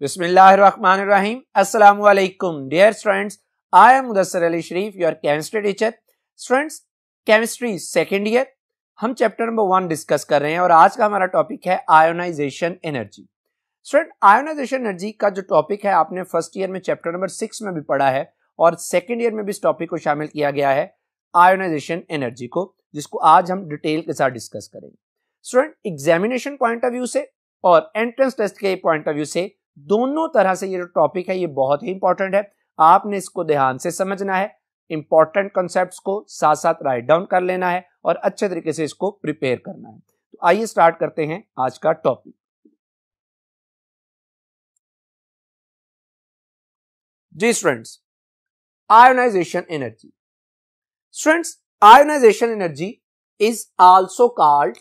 Bismillahirrahmanirrahim. Assalamu alaikum. Dear students, I am Mudassar Ali Sharif, your chemistry teacher. Students, chemistry second हम chapter number one discuss कर रहे हैं और आज का हमारा टॉपिक है ionisation energy student ionization energy का जो टॉपिक है आपने फर्स्ट ईयर में चैप्टर नंबर सिक्स में भी पढ़ा है और सेकेंड ईयर में भी इस टॉपिक को शामिल किया गया है आयोनाइजेशन एनर्जी को जिसको आज हम डिटेल के साथ डिस्कस करेंगे student examination point of view से और एंट्रेंस टेस्ट के पॉइंट ऑफ व्यू से दोनों तरह से ये जो टॉपिक है ये बहुत ही इंपॉर्टेंट है आपने इसको ध्यान से समझना है इंपॉर्टेंट कॉन्सेप्ट को साथ साथ राइट डाउन कर लेना है और अच्छे तरीके से इसको प्रिपेयर करना है तो आइए स्टार्ट करते हैं आज का टॉपिक जी students ionization energy students ionization energy is also called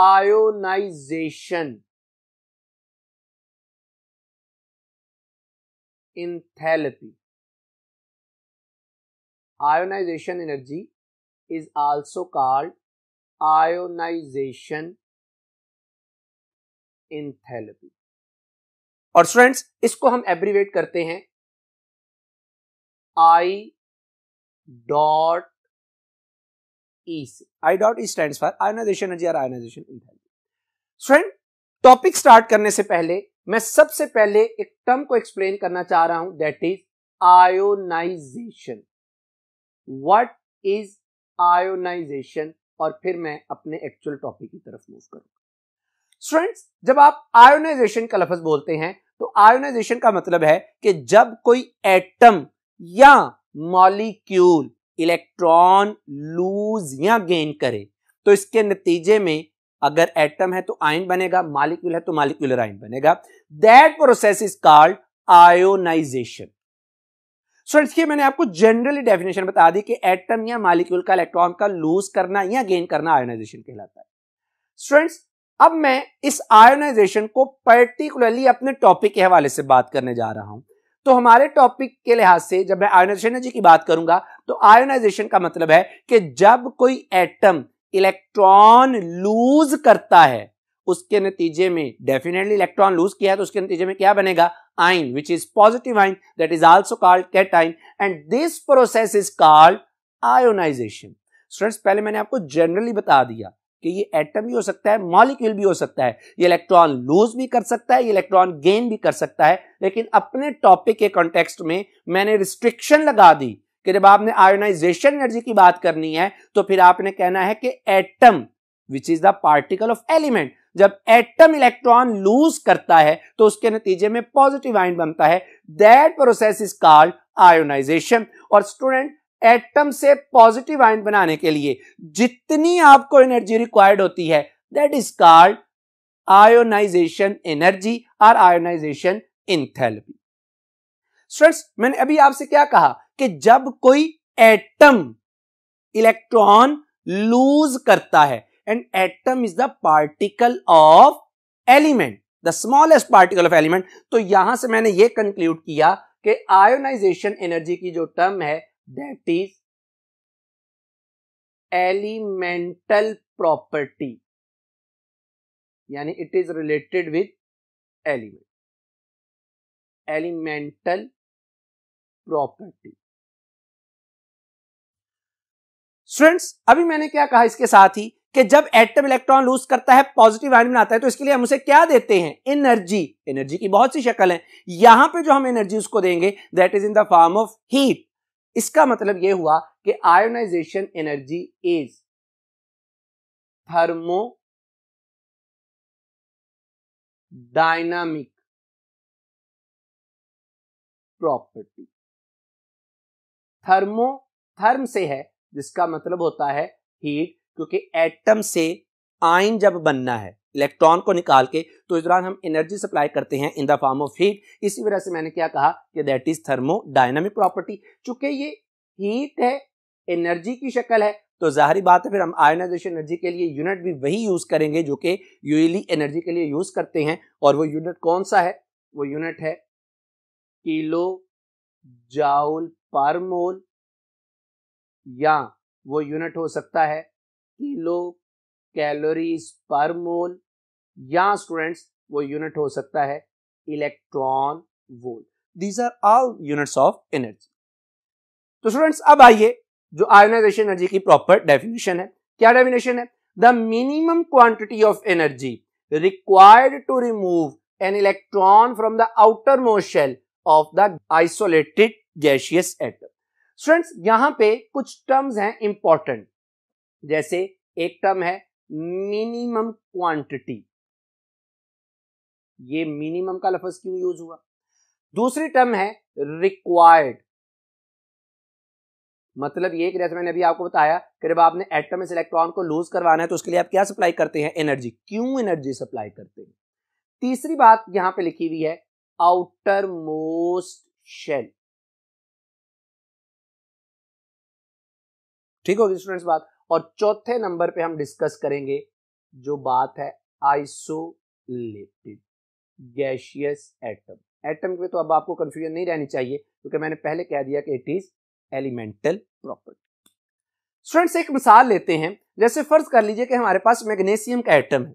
ionization enthalpy ionization energy is also called ionization enthalpy और स्टूडेंट्स इसको हम एब्रीवेट करते हैं I dot EC. I dot E stands for ionization energy or ionization enthalpy. Friend, topic start करने से पहले मैं सबसे पहले एक टर्म को एक्सप्लेन करना चाह रहा हूं that is ionization what is ionization और फिर मैं अपने एक्चुअल टॉपिक की तरफ मूव करूंगा स्टूडेंट्स जब आप आयोनाइजेशन का लफज बोलते हैं तो आयोनाइजेशन का मतलब है कि जब कोई एटम या मॉलिक्यूल इलेक्ट्रॉन लूज या गेन करे तो इसके नतीजे में अगर एटम है तो आयन बनेगा मालिक्यूल है तो मालिक्यूलर आयन बनेगा that process is called ionization students की मैंने आपको जनरली डेफिनेशन बता दी कि एटम या मालिक्यूल का इलेक्ट्रॉन का लूज करना या गेन करना आयोनाइजेशन कहलाता है स्टूडेंट्स अब मैं इस आयोनाइजेशन को पर्टिकुलरली अपने टॉपिक के हवाले से बात करने जा रहा हूं तो हमारे टॉपिक के लिहाज से जब मैं आयोनाइजेशन एनर्जी की बात करूंगा तो आयोनाइजेशन का मतलब है कि जब कोई एटम इलेक्ट्रॉन लूज करता है उसके नतीजे में डेफिनेटली इलेक्ट्रॉन लूज किया है तो उसके नतीजे में क्या बनेगा ion which is positive ion that is also called cation and this process is called ionization students पहले मैंने आपको जनरली बता दिया कि ये एटम भी हो सकता है मॉलिक्यूल भी हो सकता है ये इलेक्ट्रॉन लूज भी कर सकता है ये इलेक्ट्रॉन गेन भी कर सकता है लेकिन अपने टॉपिक के कॉन्टेक्स्ट में मैंने रिस्ट्रिक्शन लगा दी कि जब आपने आयोनाइजेशन एनर्जी की बात करनी है तो फिर आपने कहना है कि atom which is the particle of element जब एटम इलेक्ट्रॉन लूज करता है तो उसके नतीजे में पॉजिटिव आयन बनता है that process is called ionization और स्टूडेंट एटम से पॉजिटिव आयन बनाने के लिए जितनी आपको एनर्जी रिक्वायर्ड होती है that is called ionization energy और आयोनाइजेशन इन स्टूडेंट्स मैंने अभी आपसे क्या कहा कि जब कोई एटम इलेक्ट्रॉन लूज करता है and atom is the particle of element the smallest particle of element तो यहां से मैंने ये कंक्लूड किया कि आयोनाइजेशन एनर्जी की जो टर्म है दैट इज एलिमेंटल प्रॉपर्टी यानी it is related with element elemental property students अभी मैंने क्या कहा इसके साथ ही कि जब एटम इलेक्ट्रॉन लूज करता है पॉजिटिव आयन में आता है तो इसके लिए हम उसे क्या देते हैं एनर्जी एनर्जी की बहुत सी शक्ल है यहां पे जो हम एनर्जी उसको देंगे that is in the form of heat इसका मतलब यह हुआ कि ionisation energy is thermodynamic property thermo therm से है जिसका मतलब होता है हीट क्योंकि एटम से आयन जब बनना है इलेक्ट्रॉन को निकाल के तो इस दौरान हम एनर्जी सप्लाई करते हैं in the form of heat इसी वजह से मैंने क्या कहा कि दैट इज डायनामिक प्रॉपर्टी चूंकि ये हीट है एनर्जी की शक्ल है तो जाहरी बात है फिर हम आयनाइजेशन एनर्जी के लिए यूनिट भी वही यूज़ करेंगे जो कि यूली एनर्जी के लिए यूज़ करते हैं और वो यूनिट कौन सा है वो यूनिट है किलो जाउल पर मोल या वो यूनिट हो सकता है किलो कैलोरीज पर मोल या स्टूडेंट्स वो यूनिट हो सकता है electron volt these are all units of energy तो स्टूडेंट्स अब आइए जो आयोनाइजेशन एनर्जी की प्रॉपर डेफिनेशन है क्या डेफिनेशन है the minimum quantity of energy required to remove an electron from the outermost shell of the isolated gaseous atom students यहां पे कुछ टर्म्स हैं इंपॉर्टेंट जैसे एक टर्म है मिनिमम क्वांटिटी ये मिनिमम का लफज क्यों यूज हुआ दूसरी टर्म है रिक्वायर्ड मतलब ये कि जैसे मैंने अभी आपको बताया कि जब आपने एटम में इलेक्ट्रॉन को लूज करवाना है तो उसके लिए आप क्या सप्लाई करते हैं एनर्जी क्यों एनर्जी सप्लाई करते हैं तीसरी बात यहां पे लिखी हुई है आउटर मोस्ट शेल ठीक होगी स्टूडेंट्स बात और चौथे नंबर पे हम डिस्कस करेंगे जो बात है आइसोलेटेड गैशियस एटम एटम पे तो अब आपको कंफ्यूजन नहीं रहनी चाहिए क्योंकि मैंने पहले कह दिया कि it is elemental property students एक मिसाल लेते हैं जैसे फर्ज कर लीजिए कि हमारे पास मैग्नेशियम का एटम है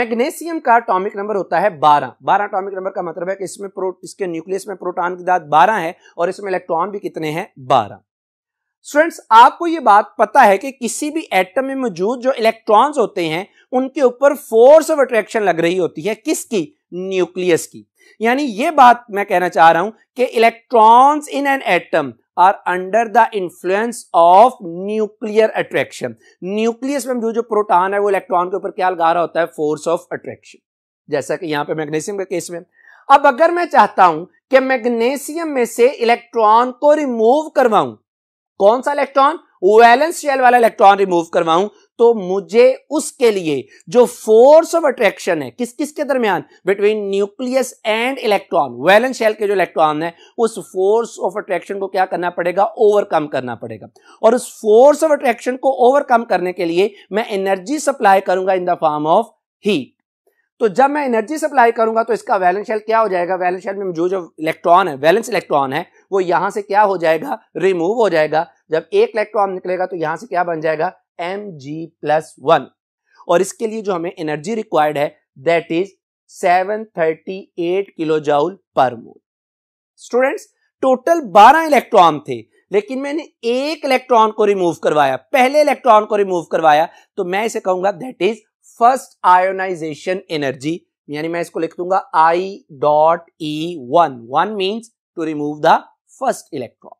मैग्नेशियम का अटोमिक नंबर होता है 12 12 अटोमिक नंबर का मतलब है कि इसमें प्रो इसके न्यूक्लियस में प्रोटॉन की दाद 12 है और इसमें इलेक्ट्रॉन भी कितने हैं 12 स्टूडेंट्स आपको ये बात पता है कि किसी भी एटम में मौजूद जो इलेक्ट्रॉन्स होते हैं उनके ऊपर फोर्स ऑफ अट्रैक्शन लग रही होती है किसकी न्यूक्लियस की यानी ये बात मैं कहना चाह रहा हूं कि electrons in an atom are under the influence of nuclear attraction nucleus में जो जो प्रोटॉन है वो इलेक्ट्रॉन के ऊपर क्या लगा रहा होता है फोर्स ऑफ अट्रैक्शन जैसा कि यहां पे मैग्नीशियम के केस में अब अगर मैं चाहता हूं कि मैग्नीशियम में से इलेक्ट्रॉन को रिमूव करवाऊं कौन सा इलेक्ट्रॉन वैलेंस शेल वाला इलेक्ट्रॉन रिमूव करवाऊं तो मुझे उसके लिए जो फोर्स ऑफ अट्रैक्शन है किस किस के दरमियान between nucleus and electron valence shell के जो इलेक्ट्रॉन है उस फोर्स ऑफ अट्रैक्शन को क्या करना पड़ेगा ओवरकम करना पड़ेगा और उस फोर्स ऑफ अट्रैक्शन को ओवरकम करने के लिए मैं एनर्जी सप्लाई करूंगा in the form of heat तो जब मैं एनर्जी सप्लाई करूंगा तो इसका वैलेंस शेल क्या हो जाएगा वैलेंस शेल में जो जो इलेक्ट्रॉन है वैलेंस इलेक्ट्रॉन है वो यहाँ से क्या हो जाएगा रिमूव हो जाएगा जब एक इलेक्ट्रॉन निकलेगा तो यहाँ से क्या बन जाएगा एम जी प्लस वन और इसके लिए जो हमें एनर्जी रिक्वायर्ड है that is 738 kilo joule per mole students total 12 electron थे लेकिन मैंने एक इलेक्ट्रॉन को रिमूव करवाया पहले इलेक्ट्रॉन को रिमूव करवाया तो मैं इसे कहूंगा that is first ionisation energy यानी मैं इसको लिख दूंगा I dot E one one means to remove the first electron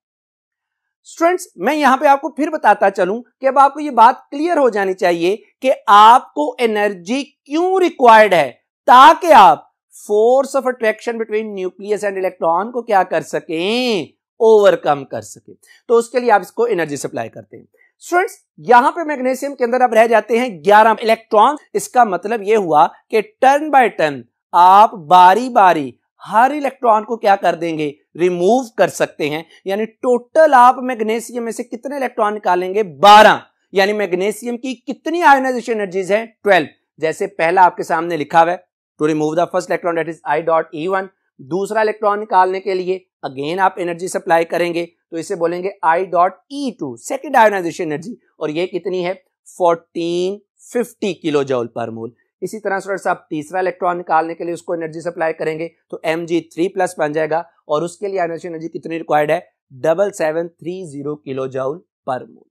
students मैं यहां पे आपको फिर बताता चलूं कि अब आपको ये बात क्लियर हो जानी चाहिए कि आपको एनर्जी क्यों रिक्वायर्ड है ताकि आप force of attraction between nucleus and electron को क्या कर सकें ओवरकम कर सके तो उसके लिए आप इसको एनर्जी सप्लाई करते हैं स्टूडेंट्स यहां पे मैग्नीशियम के अंदर आप रह जाते हैं 11 इलेक्ट्रॉन इसका मतलब यह हुआ कि टर्न बाय टर्न आप बारी बारी हर इलेक्ट्रॉन को क्या कर देंगे रिमूव कर सकते हैं यानी टोटल आप मैग्नेशियम में से कितने इलेक्ट्रॉन निकालेंगे बारह यानी मैग्नेशियम की कितनी आयोनाइजेशन एनर्जीज है ट्वेल्व जैसे पहला आपके सामने लिखा हुआ है to remove the first electron that is I dot E one दूसरा इलेक्ट्रॉन निकालने के लिए अगेन आप एनर्जी सप्लाई करेंगे तो इसे बोलेंगे I dot E two second ionisation energy और ये कितनी है फोर्टीन फिफ्टी किलो जोल पर मोल इसी तरह स्टूडेंट्स आप तीसरा इलेक्ट्रॉन निकालने के लिए उसको एनर्जी सप्लाई करेंगे तो एम जी थ्री प्लस बन जाएगा और उसके लिए एनर्जी एनर्जी कितनी रिक्वायर्ड है double seven three zero kilo joule per mole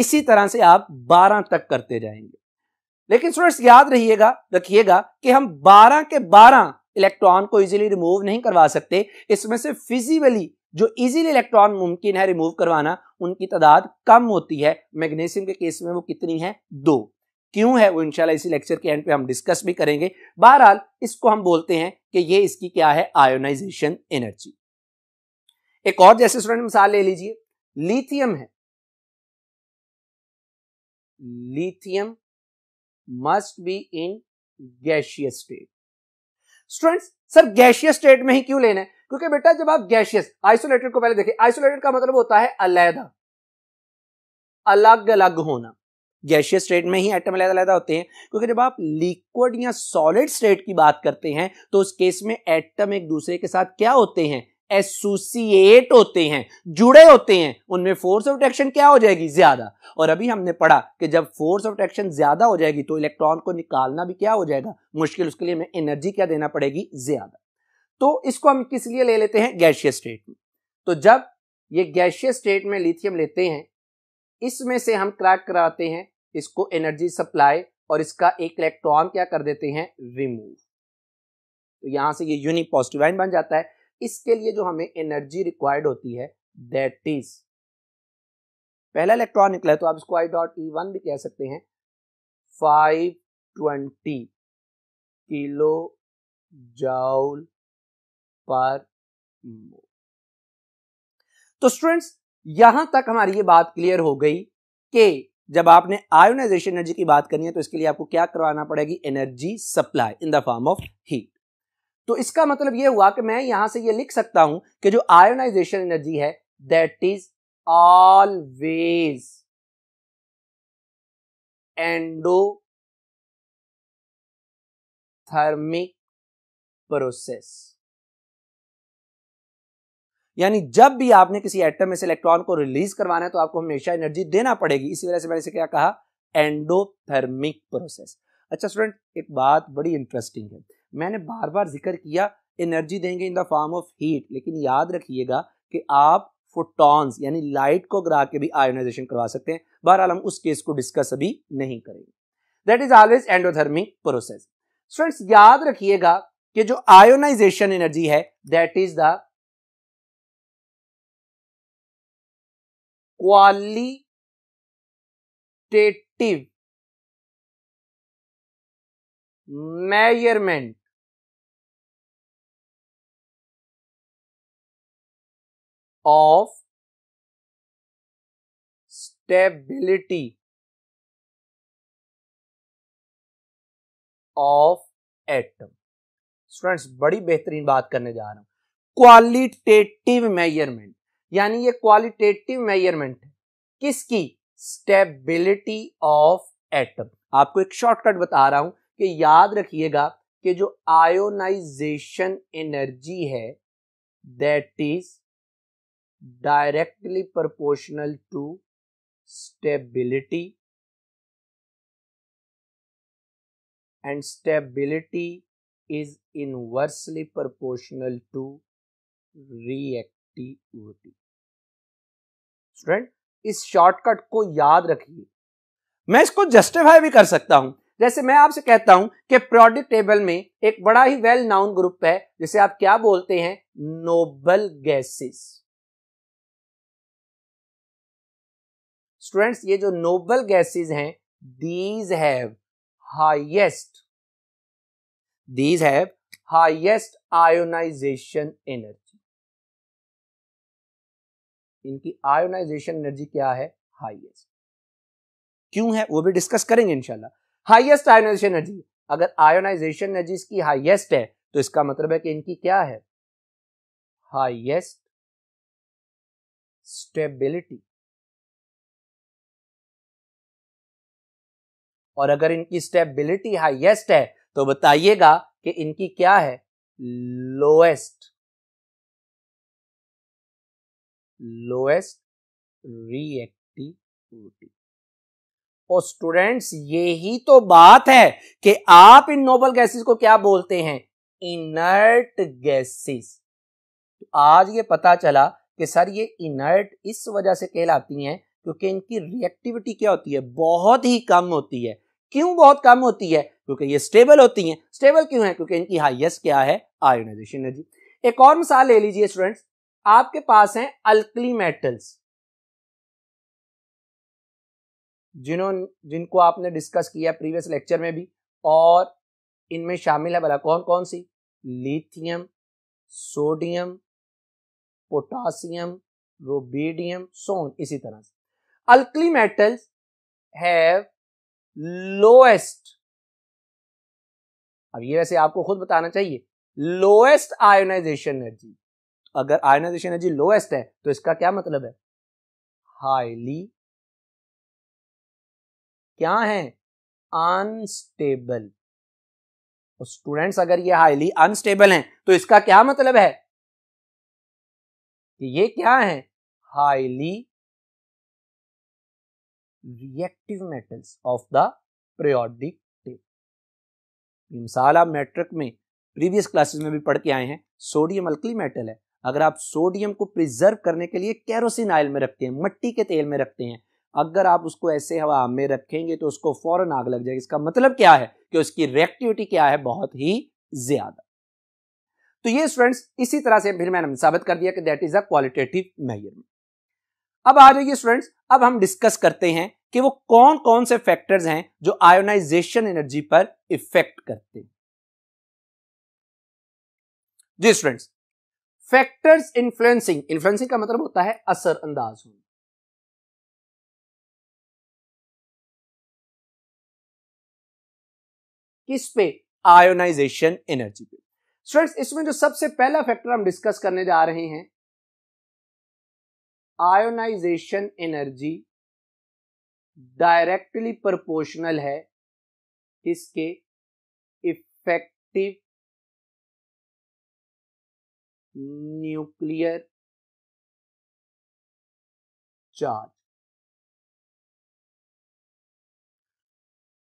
इसी तरह से आप बारह तक करते जाएंगे लेकिन स्टूडेंट्स याद रहिएगा रखिएगा कि हम बारह के बारह इलेक्ट्रॉन को इजीली रिमूव नहीं करवा सकते इसमें से फिजिकली जो इजीली इलेक्ट्रॉन मुमकिन है रिमूव करवाना उनकी तादाद कम होती है मैग्नीशियम के केस में वो कितनी है दो क्यों है वो इंशाल्लाह इसी लेक्चर के एंड पे हम डिस्कस भी करेंगे बहरहाल इसको हम बोलते हैं कि ये इसकी क्या है आयोनाइजेशन एनर्जी एक और जैसे स्टूडेंट मिसाल ले लीजिए लिथियम है lithium must be in gaseous state students sir gaseous state में ही क्यों लेना है क्योंकि बेटा जब आप गैशियस आइसोलेटेड को पहले देखें आइसोलेटेड का मतलब होता है अलहदा अलग अलग होना गैशियस स्टेट में ही एटम अलग अलग होते हैं क्योंकि जब आप लिक्विड या सॉलिड स्टेट की बात करते हैं तो उस केस में एटम एक दूसरे के साथ क्या होते हैं एसोसिएट होते हैं जुड़े होते हैं उनमें फोर्स ऑफ अट्रैक्शन क्या हो जाएगी ज्यादा और अभी हमने पढ़ा कि जब फोर्स ऑफ अट्रैक्शन ज्यादा हो जाएगी तो इलेक्ट्रॉन को निकालना भी क्या हो जाएगा मुश्किल उसके लिए हमें एनर्जी क्या देना पड़ेगी ज्यादा तो इसको हम किस लिए ले लेते हैं गैशियस स्टेट में तो जब ये गैशियस स्टेट में लिथियम लेते हैं इसमें से हम क्रैक कराते हैं इसको एनर्जी सप्लाई और इसका एक इलेक्ट्रॉन क्या कर देते हैं रिमूव तो यहां से ये यूनिक पॉजिटिव आइन बन जाता है इसके लिए जो हमें एनर्जी रिक्वायर्ड होती है दैट इज पहला इलेक्ट्रॉन निकला है तो आप इसको आई डॉट ई वन भी कह सकते हैं फाइव ट्वेंटी किलो जाउल पर तो स्टूडेंट्स यहां तक हमारी ये बात क्लियर हो गई कि जब आपने आयोनाइजेशन एनर्जी की बात करनी है तो इसके लिए आपको क्या करवाना पड़ेगी energy supply in the form of heat तो इसका मतलब यह हुआ कि मैं यहां से यह लिख सकता हूं कि जो आयोनाइजेशन एनर्जी है that is always thermic process यानी जब भी आपने किसी एटम में से इलेक्ट्रॉन को रिलीज करवाना है तो आपको हमेशा एनर्जी देना पड़ेगी इसी वजह से मैंने इसे क्या कहा एंडोथर्मिक प्रोसेस अच्छा स्टूडेंट एक बात बड़ी इंटरेस्टिंग है मैंने बार बार जिक्र किया एनर्जी देंगे in the form of heat लेकिन याद रखिएगा कि आप फोटॉन्स यानी लाइट को ग्रा के भी आयोनाइजेशन करवा सकते हैं बहरहाल हम उस केस को डिस्कस अभी नहीं करेंगे that is always endothermic process students याद रखिएगा कि जो आयोनाइजेशन एनर्जी है that is the qualitative measurement of stability of atom students बड़ी बेहतरीन बात करने जा रहा हूं क्वालिटेटिव मेजरमेंट यानी ये क्वालिटेटिव मेजरमेंट है किसकी स्टेबिलिटी ऑफ एटम आपको एक शॉर्टकट बता रहा हूं कि याद रखिएगा कि जो आयोनाइजेशन एनर्जी है that is directly proportional to stability and stability is inversely proportional to react T U T student इस शॉर्टकट को याद रखिए मैं इसको जस्टिफाई भी कर सकता हूं जैसे मैं आपसे कहता हूं कि प्रोडक्ट टेबल में एक बड़ा ही वेल नाउन ग्रुप है जिसे आप क्या बोलते हैं नोबल गैसेस स्टूडेंट्स ये जो नोबल गैसेस हैं these have highest these have highest ionization energy इनकी आयोनाइजेशन एनर्जी क्या है हाईएस्ट क्यों है वो भी डिस्कस करेंगे इनशाला हाईएस्ट आयोनाइजेशन एनर्जी अगर आयोनाइजेशन एनर्जी इसकी हाईएस्ट है तो इसका मतलब है कि इनकी क्या है हाईएस्ट स्टेबिलिटी और अगर इनकी स्टेबिलिटी हाईएस्ट है तो बताइएगा कि इनकी क्या है लोएस्ट लोएस्ट रिएक्टिविटी और स्टूडेंट्स यही तो बात है कि आप इन नोबल गैसेस को क्या बोलते हैं इनर्ट गैसेस तो आज ये पता चला कि सर ये इनर्ट इस वजह से कहलाती हैं क्योंकि इनकी रिएक्टिविटी क्या होती है बहुत ही कम होती है क्यों बहुत कम होती है क्योंकि ये स्टेबल होती हैं स्टेबल क्यों है क्योंकि इनकी हाइएस्ट क्या है आयोनाइजेशन एनर्जी एक और मिसाल ले लीजिए स्टूडेंट्स आपके पास हैं अल्कली मेटल्स जिन्होंने जिनको आपने डिस्कस किया प्रीवियस लेक्चर में भी और इनमें शामिल है भला कौन कौन सी लिथियम सोडियम पोटासियम रोबीडियम सोन इसी तरह से अल्कली मेटल्स हैव लोएस्ट अब ये वैसे आपको खुद बताना चाहिए लोएस्ट आयोनाइजेशन एनर्जी अगर आयनाइजेशन एनर्जी लोएस्ट है तो इसका क्या मतलब है हाईली क्या है अनस्टेबल स्टूडेंट्स तो अगर ये हाईली अनस्टेबल हैं तो इसका क्या मतलब है कि ये क्या है highly reactive metals of the periodic table मिसाल आप मेट्रिक में प्रीवियस क्लासेस में भी पढ़ के आए हैं सोडियम अल्कली मेटल है अगर आप सोडियम को प्रिजर्व करने के लिए कैरोसिन आयल में रखते हैं मट्टी के तेल में रखते हैं अगर आप उसको ऐसे हवा में रखेंगे तो उसको फौरन आग लग जाएगी इसका मतलब क्या है कि उसकी रिएक्टिविटी क्या है बहुत ही ज्यादा तो ये स्टूडेंट्स इसी तरह से फिर मैंने साबित कर दिया कि that is a qualitative measurement अब आ जाइए स्टूडेंट्स अब हम डिस्कस करते हैं कि वो कौन कौन से फैक्टर्स हैं जो आयोनाइजेशन एनर्जी पर इफेक्ट करते हैं जी स्टूडेंट्स फैक्टर्स इन्फ्लुएंसिंग इन्फ्लुएंसिंग का मतलब होता है असर अंदाज होना किस पे आयोनाइजेशन एनर्जी पे स्टूडेंट्स इसमें जो सबसे पहला फैक्टर हम डिस्कस करने जा रहे हैं आयोनाइजेशन एनर्जी डायरेक्टली प्रोपोर्शनल है किसके effective nuclear charge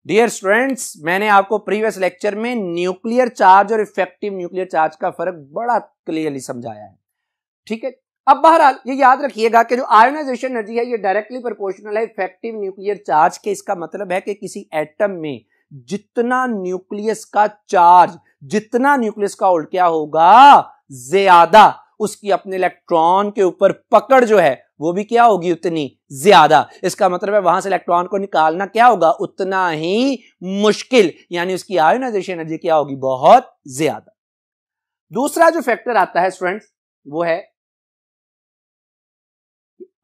dear students मैंने आपको प्रीवियस लेक्चर में न्यूक्लियर चार्ज और इफेक्टिव न्यूक्लियर चार्ज का फर्क बड़ा क्लियरली समझाया है ठीक है अब बहरहाल ये याद रखिएगा कि जो आयोनाइजेशन एनर्जी है ये डायरेक्टली प्रोपोर्शनल है इफेक्टिव न्यूक्लियर चार्ज के इसका मतलब है कि किसी एटम में जितना न्यूक्लियस का चार्ज जितना न्यूक्लियस का क्या होगा ज्यादा उसकी अपने इलेक्ट्रॉन के ऊपर पकड़ जो है वो भी क्या होगी उतनी ज्यादा इसका मतलब है वहां से इलेक्ट्रॉन को निकालना क्या होगा उतना ही मुश्किल यानी उसकी आयोनाइजेशन एनर्जी क्या होगी बहुत ज्यादा दूसरा जो फैक्टर आता है स्टूडेंट्स वो है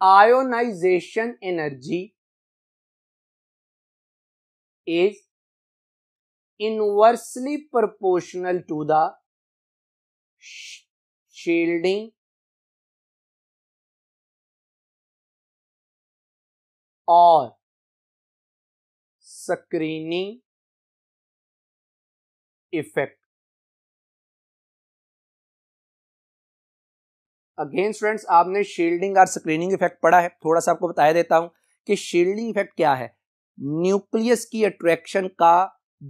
ionisation energy is inversely proportional to the shielding और स्क्रीनिंग इफेक्ट अगेन स्टूडेंट्स आपने शील्डिंग और स्क्रीनिंग इफेक्ट पढ़ा है थोड़ा सा आपको बताया देता हूं कि शील्डिंग इफेक्ट क्या है न्यूक्लियस की अट्रैक्शन का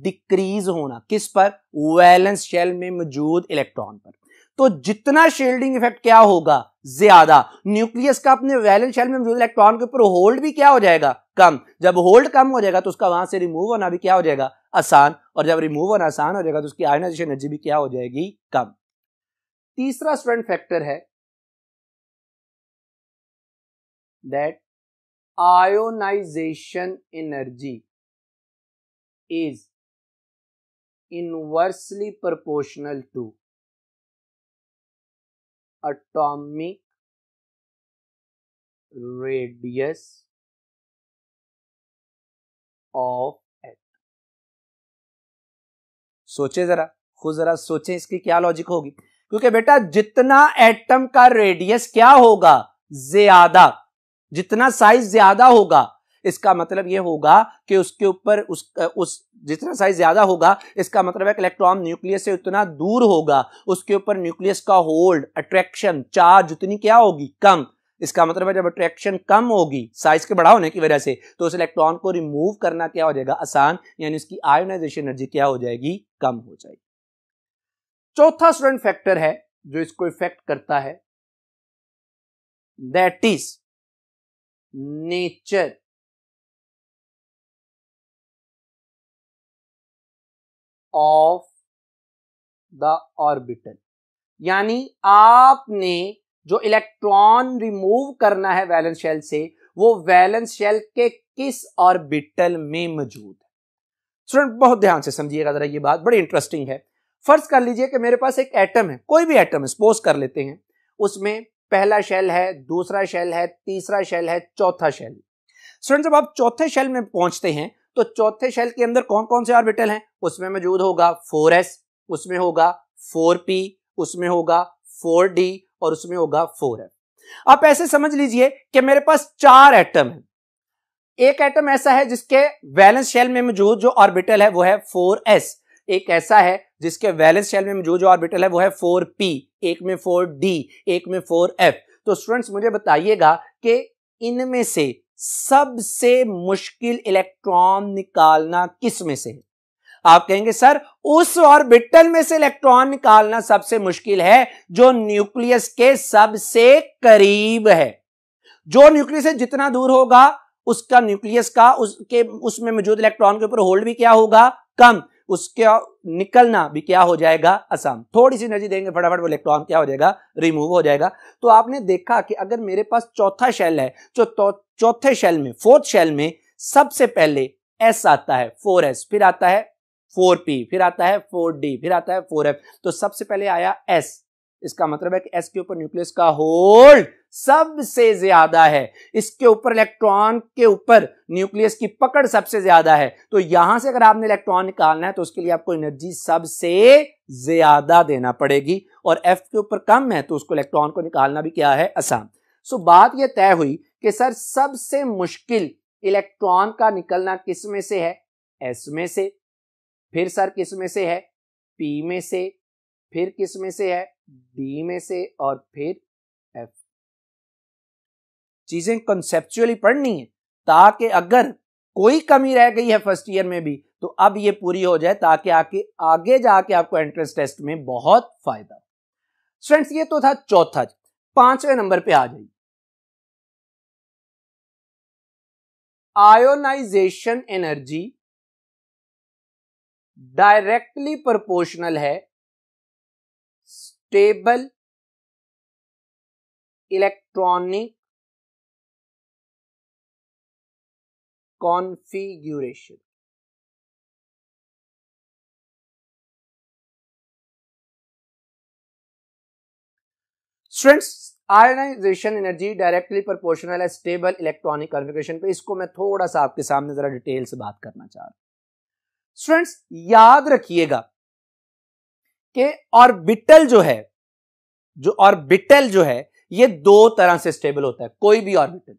डिक्रीज होना किस पर वैलेंस शेल में मौजूद इलेक्ट्रॉन पर तो जितना शील्डिंग इफेक्ट क्या होगा ज्यादा न्यूक्लियस का अपने वैलेंस शेल में मौजूद इलेक्ट्रॉन के ऊपर होल्ड भी क्या हो जाएगा कम जब होल्ड कम हो जाएगा तो उसका वहां से रिमूव होना भी क्या हो जाएगा आसान और जब रिमूव होना आसान हो जाएगा तो उसकी आयोनाइजेशन एनर्जी भी क्या हो जाएगी कम तीसरा स्टूडेंट फैक्टर है that ionisation energy is inversely proportional to atomic radius of at सोचे जरा खुद जरा सोचे इसकी क्या लॉजिक होगी क्योंकि बेटा जितना एटम का रेडियस क्या होगा ज्यादा जितना साइज ज्यादा होगा इसका मतलब ये होगा कि उसके ऊपर उस उस जितना साइज ज्यादा होगा इसका मतलब है कि इलेक्ट्रॉन न्यूक्लियस से उतना दूर होगा उसके ऊपर न्यूक्लियस का होल्ड अट्रैक्शन चार्ज उतनी क्या होगी कम इसका मतलब है जब अट्रैक्शन कम होगी साइज के बड़ा होने की वजह से तो उस इलेक्ट्रॉन को रिमूव करना क्या हो जाएगा आसान यानी उसकी आयोनाइजेशन एनर्जी क्या हो जाएगी कम हो जाएगी चौथा स्टूडेंट फैक्टर है जो इसको इफेक्ट करता है that is nature of the orbital यानी आपने जो इलेक्ट्रॉन रिमूव करना है वैलेंस शेल से वो वैलेंस शेल के किस ऑर्बिटल में मौजूद है स्टूडेंट बहुत ध्यान से समझिएगा जरा ये बात बड़ी इंटरेस्टिंग है फर्ज कर लीजिए कि मेरे पास एक एटम है कोई भी एटम है कर लेते हैं उसमें पहला शेल है दूसरा शेल है तीसरा शेल है चौथा शेल स्टूडेंट जब आप चौथे शेल में पहुंचते हैं तो चौथे शेल के अंदर कौन कौन से ऑर्बिटल हैं उसमें मौजूद होगा 4s उसमें होगा 4p उसमें होगा 4d और उसमें होगा 4f आप ऐसे समझ लीजिए कि मेरे पास चार एटम हैं एक एटम ऐसा है जिसके वैलेंस शेल में मौजूद जो ऑर्बिटल है वो है 4s एक ऐसा है जिसके वैलेंस शेल में मौजूद जो ऑर्बिटल है वो है फोर एक में फोर एक में फोर तो स्टूडेंट्स मुझे बताइएगा कि इनमें से सबसे मुश्किल इलेक्ट्रॉन निकालना किस में से है आप कहेंगे सर उस ऑर्बिटल में से इलेक्ट्रॉन निकालना सबसे मुश्किल है जो न्यूक्लियस के सबसे करीब है जो न्यूक्लियस से जितना दूर होगा उसका न्यूक्लियस का उसके उसमें मौजूद इलेक्ट्रॉन के ऊपर होल्ड भी क्या होगा कम उसका निकलना भी क्या हो जाएगा आसान थोड़ी सी एनर्जी देंगे फटाफट वो इलेक्ट्रॉन क्या हो जाएगा रिमूव हो जाएगा तो आपने देखा कि अगर मेरे पास चौथा शेल है तो चौथे शेल में फोर्थ शेल में सबसे पहले एस आता है फोर एस फिर आता है फोर पी फिर आता है फोर डी फिर आता है फोर एफ तो सबसे पहले आया एस इसका मतलब है कि एस के ऊपर न्यूक्लियस का होल्ड सबसे ज्यादा है इसके ऊपर इलेक्ट्रॉन के ऊपर न्यूक्लियस की पकड़ सबसे ज्यादा है तो यहां से अगर आपने इलेक्ट्रॉन निकालना है तो उसके लिए आपको एनर्जी सबसे ज्यादा देना पड़ेगी और एफ के ऊपर कम है तो उसको इलेक्ट्रॉन को निकालना भी क्या है आसान सो बात यह तय हुई कि सर सबसे मुश्किल इलेक्ट्रॉन का निकलना किसमें से है एस में से फिर सर किसमें से है पी में से फिर किस में से है डी में से और फिर एफ चीजें कंसेप्चुअली पढ़नी है ताकि अगर कोई कमी रह गई है फर्स्ट ईयर में भी तो अब ये पूरी हो जाए ताकि आके आगे जाके आपको एंट्रेंस टेस्ट में बहुत फायदा फ्रेंड्स ये तो था चौथा पांचवें नंबर पे आ जाइए आयोनाइजेशन एनर्जी डायरेक्टली प्रोपोर्शनल है stable electronic configuration students ionisation energy directly proportional है स्टेबल इलेक्ट्रॉनिक कॉन्फ़िगरेशन पे इसको मैं थोड़ा सा आपके सामने जरा डिटेल से बात करना चाह रहा हूं स्टूडेंट्स याद रखिएगा कि ऑर्बिटल जो है जो ऑर्बिटल जो है ये दो तरह से स्टेबल होता है कोई भी ऑर्बिटल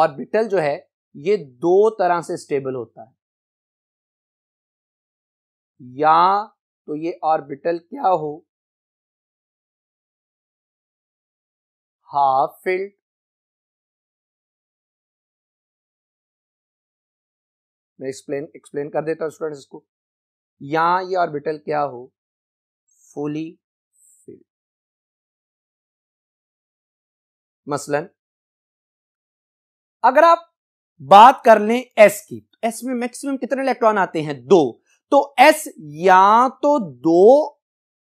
ऑर्बिटल जो है ये दो तरह से स्टेबल होता है या तो ये ऑर्बिटल क्या हो हाफ फिल्ड मैं एक्सप्लेन एक्सप्लेन कर देता हूं स्टूडेंट्स इसको यहाँ ये ऑर्बिटल क्या हो फुली फिल मसलन अगर आप बात कर लें एस की तो एस में मैक्सिमम कितने इलेक्ट्रॉन आते हैं दो तो एस या तो दो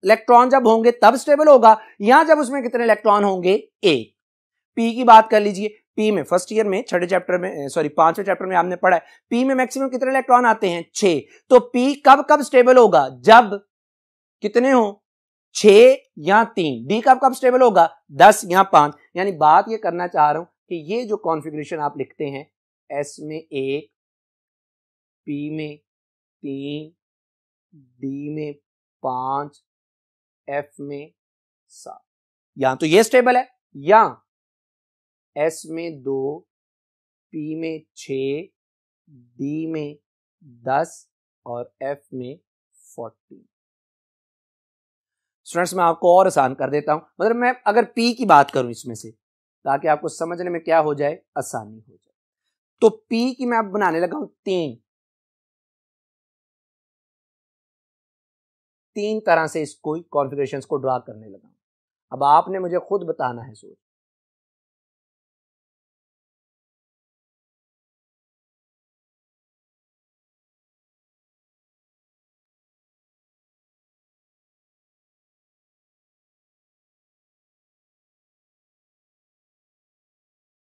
इलेक्ट्रॉन जब होंगे तब स्टेबल होगा या जब उसमें कितने इलेक्ट्रॉन होंगे एक पी की बात कर लीजिए पी में फर्स्ट ईयर में छठे चैप्टर में सॉरी पांचवें चैप्टर में आपने पढ़ा है पी में मैक्सिमम कितने इलेक्ट्रॉन आते हैं छे तो पी कब कब स्टेबल होगा जब कितने हो छ या तीन डी कब कब स्टेबल होगा दस या पांच यानी बात ये करना चाह रहा हूं कि ये जो कॉन्फ़िगरेशन आप लिखते हैं एस में एक पी में तीन डी में पांच एफ में सात या तो ये स्टेबल है या एस में दो पी में छ डी में दस और एफ में फोर्टीन स्टूडेंट्स मैं आपको और आसान कर देता हूं मतलब मैं अगर पी की बात करूं इसमें से ताकि आपको समझने में क्या हो जाए आसानी हो जाए तो पी की मैं अब बनाने लगा हूं तीन तीन तरह से इसको कॉन्फ़िगरेशंस को ड्रा करने लगा अब आपने मुझे खुद बताना है सोच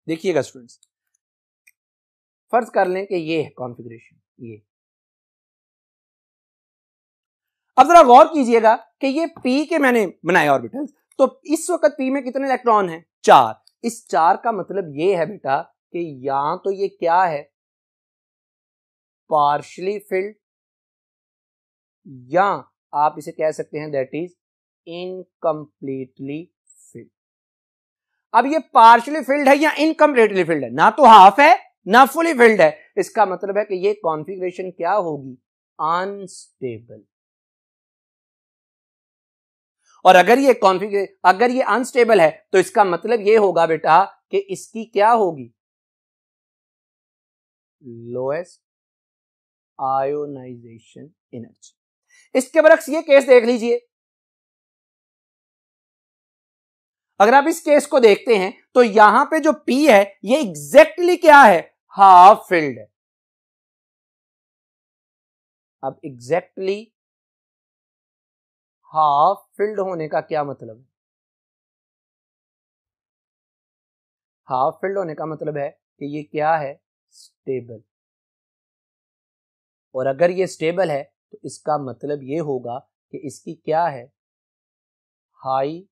देखिएगा स्टूडेंट्स फर्ज कर लें कि ये है कॉन्फ़िगरेशन ये अब जरा गौर कीजिएगा कि ये पी के मैंने बनाए ऑर्बिटल्स तो इस वक्त पी में कितने इलेक्ट्रॉन हैं चार इस चार का मतलब ये है बेटा कि यहां तो ये क्या है पार्शली फिल्ड या आप इसे कह सकते हैं दैट इज इनकम्प्लीटली अब ये पार्शली फिल्ड है या इनकम्प्लीटली फिल्ड है ना तो हाफ है ना फुली फिल्ड है इसका मतलब है कि ये कॉन्फ़िगरेशन क्या होगी अनस्टेबल और अगर ये कॉन्फ़िगर अगर ये अनस्टेबल है तो इसका मतलब ये होगा बेटा कि इसकी क्या होगी लोएस्ट आयोनाइजेशन एनर्जी इसके बरक्स ये केस देख लीजिए अगर आप इस केस को देखते हैं तो यहां पे जो पी है ये एग्जैक्टली exactly क्या है हाफ फील्ड है अब एग्जैक्टली exactly हाफ फील्ड होने का क्या मतलब है हाफ फील्ड होने का मतलब है कि ये क्या है स्टेबल और अगर ये स्टेबल है तो इसका मतलब ये होगा कि इसकी क्या है हाई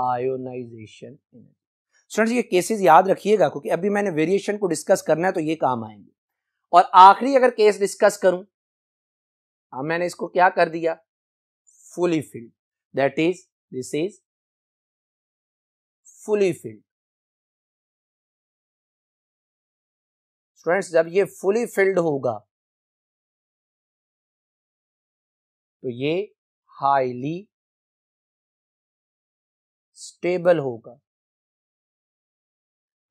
आयोनाइजेशन एनर्जी स्टूडेंट्स ये केसेस याद रखिएगा क्योंकि अभी मैंने वेरिएशन को डिस्कस करना है तो ये काम आएंगे और आखिरी अगर केस डिस्कस करूं अब हाँ, मैंने इसको क्या कर दिया fully filled that is this is fully filled students जब ये फुली फिल्ड होगा तो ये हाईली स्टेबल होगा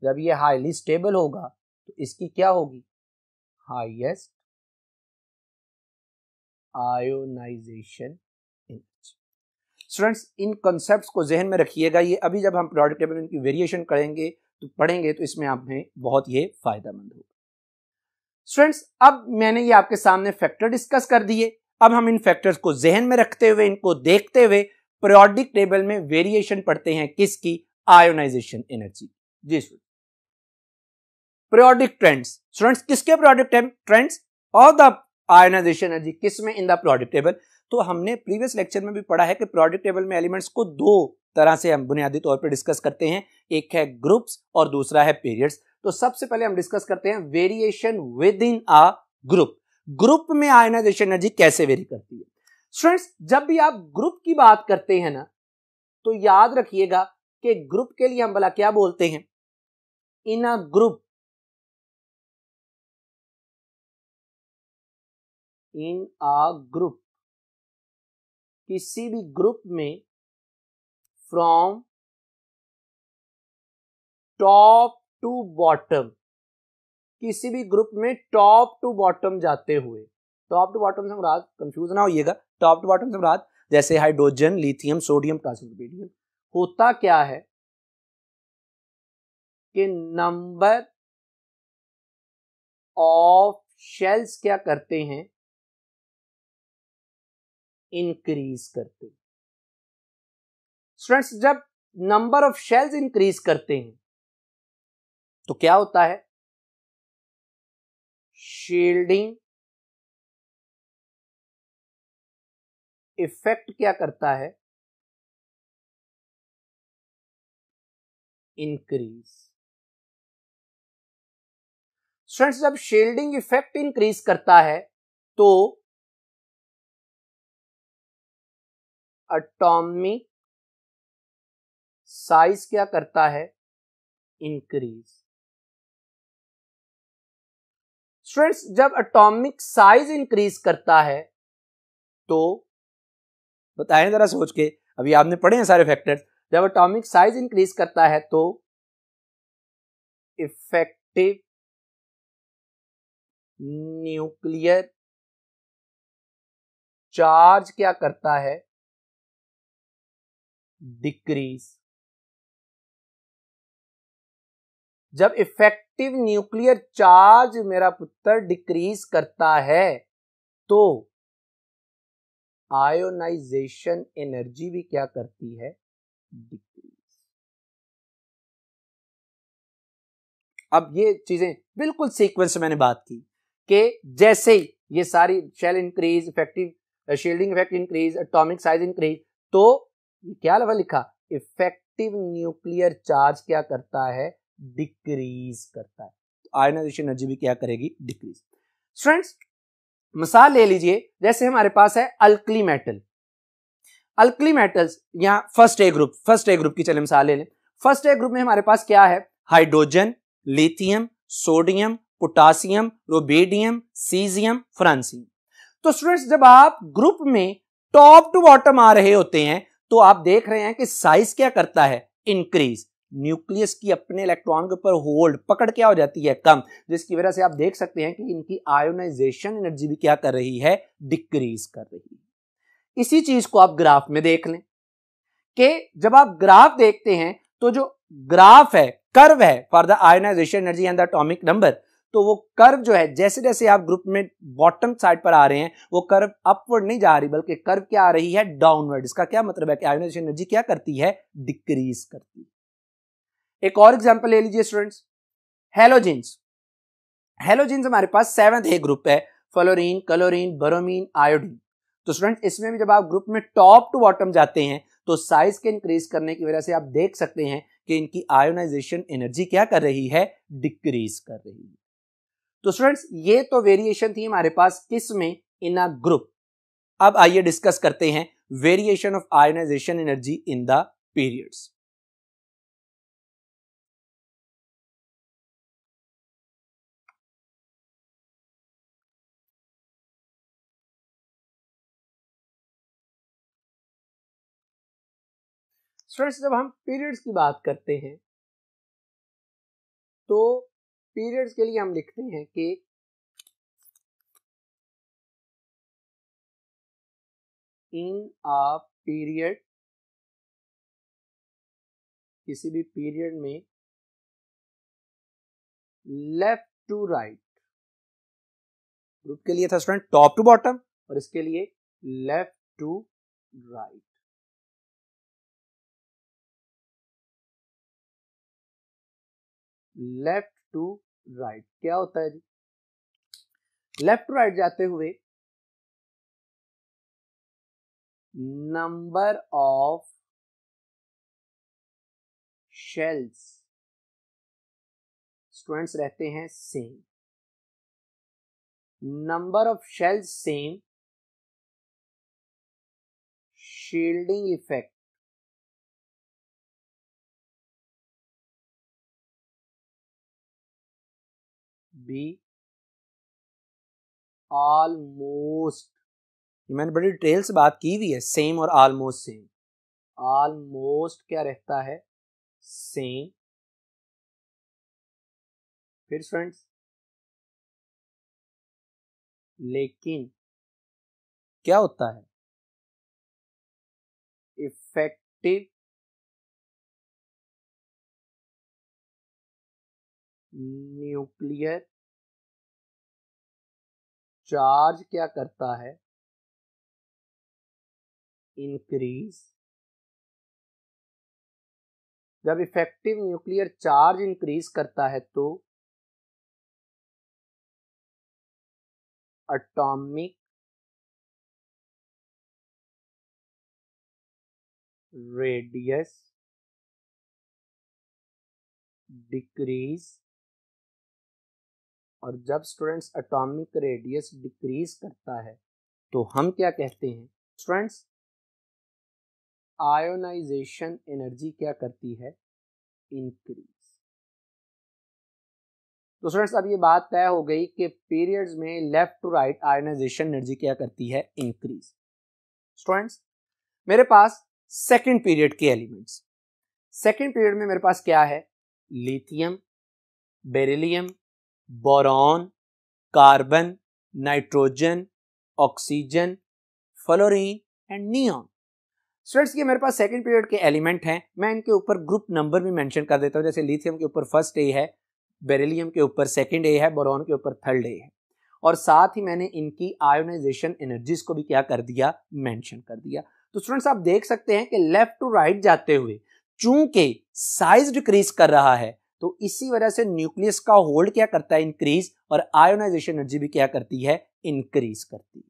जब ये हाईली स्टेबल होगा तो इसकी क्या होगी हाईएस्ट आयोनाइजेशन स्टूडेंट्स इन कॉन्सेप्ट्स को जहन में रखिएगा ये अभी जब हम प्रोडक्ट डेवलपमेंट की वेरिएशन करेंगे तो पढ़ेंगे तो इसमें आपने बहुत ये फायदेमंद होगा स्टूडेंट्स अब मैंने ये आपके सामने फैक्टर डिस्कस कर दिए अब हम इन फैक्टर्स को जहन में रखते हुए इनको देखते हुए पीरियोडिक टेबल में वेरिएशन पढ़ते हैं किसकी आयोनाइजेशन एनर्जी जी पीरियोडिक ट्रेंड्स स्टूडेंट्स किसके पीरियोडिक ट्रेंड्स और द आयोनाइजेशन एनर्जी किस में इन द पीरियोडिक टेबल तो हमने प्रीवियस लेक्चर में भी पढ़ा है कि पीरियोडिक टेबल में एलिमेंट्स को दो तरह से हम बुनियादी तौर पर डिस्कस करते हैं एक है ग्रुप्स और दूसरा है पीरियड्स तो सबसे पहले हम डिस्कस करते हैं variation within a group group में आयोनाइजेशन एनर्जी कैसे वेरी करती है स्टूडेंट्स जब भी आप ग्रुप की बात करते हैं ना तो याद रखिएगा कि ग्रुप के लिए हम भला क्या बोलते हैं इन a group in a group किसी भी ग्रुप में फ्रॉम टॉप टू बॉटम किसी भी ग्रुप में टॉप टू बॉटम जाते हुए टॉप टू बॉटम से हम रात कंफ्यूज ना होइएगा टॉप टू बॉटम से रात जैसे हाइड्रोजन लिथियम सोडियम प्लाज्मा होता क्या है कि नंबर ऑफ शेल्स क्या करते हैं इंक्रीज करते स्टूडेंट्स जब नंबर ऑफ शेल्स इंक्रीज करते हैं तो क्या होता है शील्डिंग इफेक्ट क्या करता है इंक्रीज स्टूडेंट्स जब शेल्डिंग इफेक्ट इंक्रीज करता है तो अटोमिक साइज क्या करता है इंक्रीज स्टूडेंट्स जब अटोमिक साइज इंक्रीज करता है तो बताएं ज़रा सोच के अभी आपने पढ़े हैं सारे फैक्टर्स जब अटोमिक साइज इंक्रीज करता है तो इफेक्टिव न्यूक्लियर चार्ज क्या करता है डिक्रीज जब इफेक्टिव न्यूक्लियर चार्ज मेरा पुत्र डिक्रीज करता है तो आयोनाइजेशन एनर्जी भी क्या करती है डिक्रीज अब ये चीजें बिल्कुल सीक्वेंस मैंने बात की कि जैसे ही ये सारी shell increase effective shielding effect increase atomic size increase तो क्या लगा लिखा इफेक्टिव न्यूक्लियर चार्ज क्या करता है डिक्रीज करता है आयोनाइजेशन एनर्जी भी क्या करेगी डिक्रीज फ्रेंड्स मिसाल ले लीजिए जैसे हमारे पास है अल्कली मेटल अल्कली मेटल्स या first A group first A group की चले मिसाल ले लें फर्स्ट ए ग्रुप में हमारे पास क्या है hydrogen lithium sodium potassium rubidium caesium francium तो स्टूडेंट्स जब आप ग्रुप में टॉप टू बॉटम आ रहे होते हैं तो आप देख रहे हैं कि साइज क्या करता है इंक्रीज न्यूक्लियस की अपने इलेक्ट्रॉन के ऊपर होल्ड पकड़ क्या हो जाती है कम जिसकी वजह से आप देख सकते हैं कि इनकी आयोनाइजेशन एनर्जी भी क्या कर रही है डिक्रीज कर रही है इसी चीज को आप ग्राफ में देख लें कि जब आप ग्राफ देखते हैं तो जो ग्राफ है कर्व है for the ionisation energy and the atomic number तो वो कर्व जो है जैसे जैसे आप ग्रुप में बॉटम साइड पर आ रहे हैं वो कर्व अपवर्ड नहीं जा रही बल्कि कर्व क्या आ रही है डाउनवर्ड इसका क्या मतलब है कि आयोनाइजेशन एनर्जी क्या करती है डिक्रीज करती है एक और एग्जाम्पल ले लीजिए स्टूडेंट्स हेलोजिन्स हेलोजिन्स हमारे पास सेवन ए ग्रुप है फ्लोरीन क्लोरीन बरोमीन आयोडीन तो स्टूडेंट इसमें भी जब आप ग्रुप में टॉप टू बॉटम जाते हैं तो साइज के इंक्रीज करने की वजह से आप देख सकते हैं कि इनकी आयोनाइजेशन एनर्जी क्या कर रही है डिक्रीज कर रही है तो स्टूडेंट्स ये तो वेरिएशन थी हमारे पास किस में इन अ ग्रुप अब आइए डिस्कस करते हैं variation of ionisation energy in the periods students जब हम पीरियड्स की बात करते हैं तो पीरियड्स के लिए हम लिखते हैं कि इन आ पीरियड किसी भी पीरियड में लेफ्ट टू राइट ग्रुप के लिए था स्टूडेंट टॉप टू बॉटम और इसके लिए left to right left to right क्या होता है जी लेफ्ट टू राइट जाते हुए नंबर ऑफ शेल्स स्टूडेंट्स रहते हैं same number of shells same shielding effect be almost मैंने बड़ी डिटेल से बात की हुई है सेम और ऑलमोस्ट सेम ऑलमोस्ट क्या रहता है सेम फिर फ्रेंड्स लेकिन क्या होता है इफेक्टिव न्यूक्लियर चार्ज क्या करता है इंक्रीज जब इफेक्टिव न्यूक्लियर चार्ज इंक्रीज करता है तो अटोमिक रेडियस डिक्रीज और जब स्टूडेंट्स एटॉमिक रेडियस डिक्रीज करता है तो हम क्या कहते हैं स्टूडेंट्स आयोनाइजेशन एनर्जी क्या करती है इंक्रीज तो स्टूडेंट्स अब ये बात तय हो गई कि पीरियड्स में left to right ionisation energy क्या करती है इंक्रीज स्टूडेंट्स मेरे पास सेकंड पीरियड के एलिमेंट्स सेकंड पीरियड में मेरे पास क्या है lithium beryllium boron carbon nitrogen oxygen fluorine and neon students ये मेरे पास सेकंड पीरियड के एलिमेंट हैं मैं इनके ऊपर ग्रुप नंबर भी मेंशन कर देता हूँ जैसे लिथियम के ऊपर फर्स्ट ए है बेरिलियम के ऊपर सेकंड ए है बोरॉन के ऊपर थर्ड ए है और साथ ही मैंने इनकी आयोनाइजेशन एनर्जीज को भी क्या कर दिया मेंशन कर दिया तो स्टूडेंट्स आप देख सकते हैं कि लेफ्ट टू राइट जाते हुए चूंकि साइज डिक्रीज कर रहा है तो इसी वजह से न्यूक्लियस का होल्ड क्या करता है इंक्रीज और आयोनाइजेशन एनर्जी भी क्या करती है इंक्रीज करती है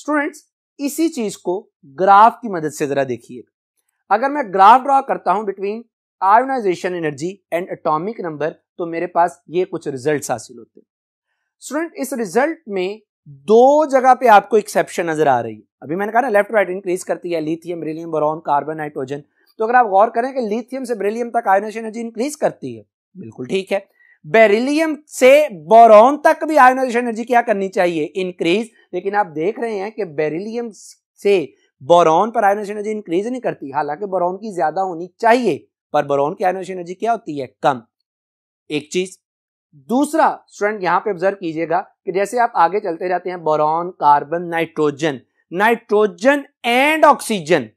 स्टूडेंट्स इसी चीज को ग्राफ की मदद से जरा देखिए अगर मैं ग्राफ ड्रॉ करता हूं between ionisation energy and atomic number तो मेरे पास ये कुछ रिजल्ट हासिल होते हैं स्टूडेंट इस रिजल्ट में दो जगह पे आपको एक्सेप्शन नजर आ रही है अभी मैंने कहा ना लेफ्ट राइट इंक्रीज करती है lithium beryllium boron carbon nitrogen तो अगर आप गौर करें कि लिथियम से बेरिलियम तक आयोनाइजेशन एनर्जी इंक्रीज करती है बिल्कुल ठीक है बेरिलियम से बोरॉन तक भी आयोनाइजेशन एनर्जी क्या करनी चाहिए इंक्रीज लेकिन आप देख रहे हैं कि बेरिलियम से बोरॉन पर आयोनाइजेशन एनर्जी इंक्रीज नहीं करती हालांकि बोरॉन की ज्यादा होनी चाहिए पर बोरॉन की आयोनाइजेशन एनर्जी क्या होती है कम एक चीज दूसरा स्टूडेंट यहां पे ऑब्जर्व कीजिएगा कि जैसे आप आगे चलते जाते हैं boron carbon nitrogen nitrogen and oxygen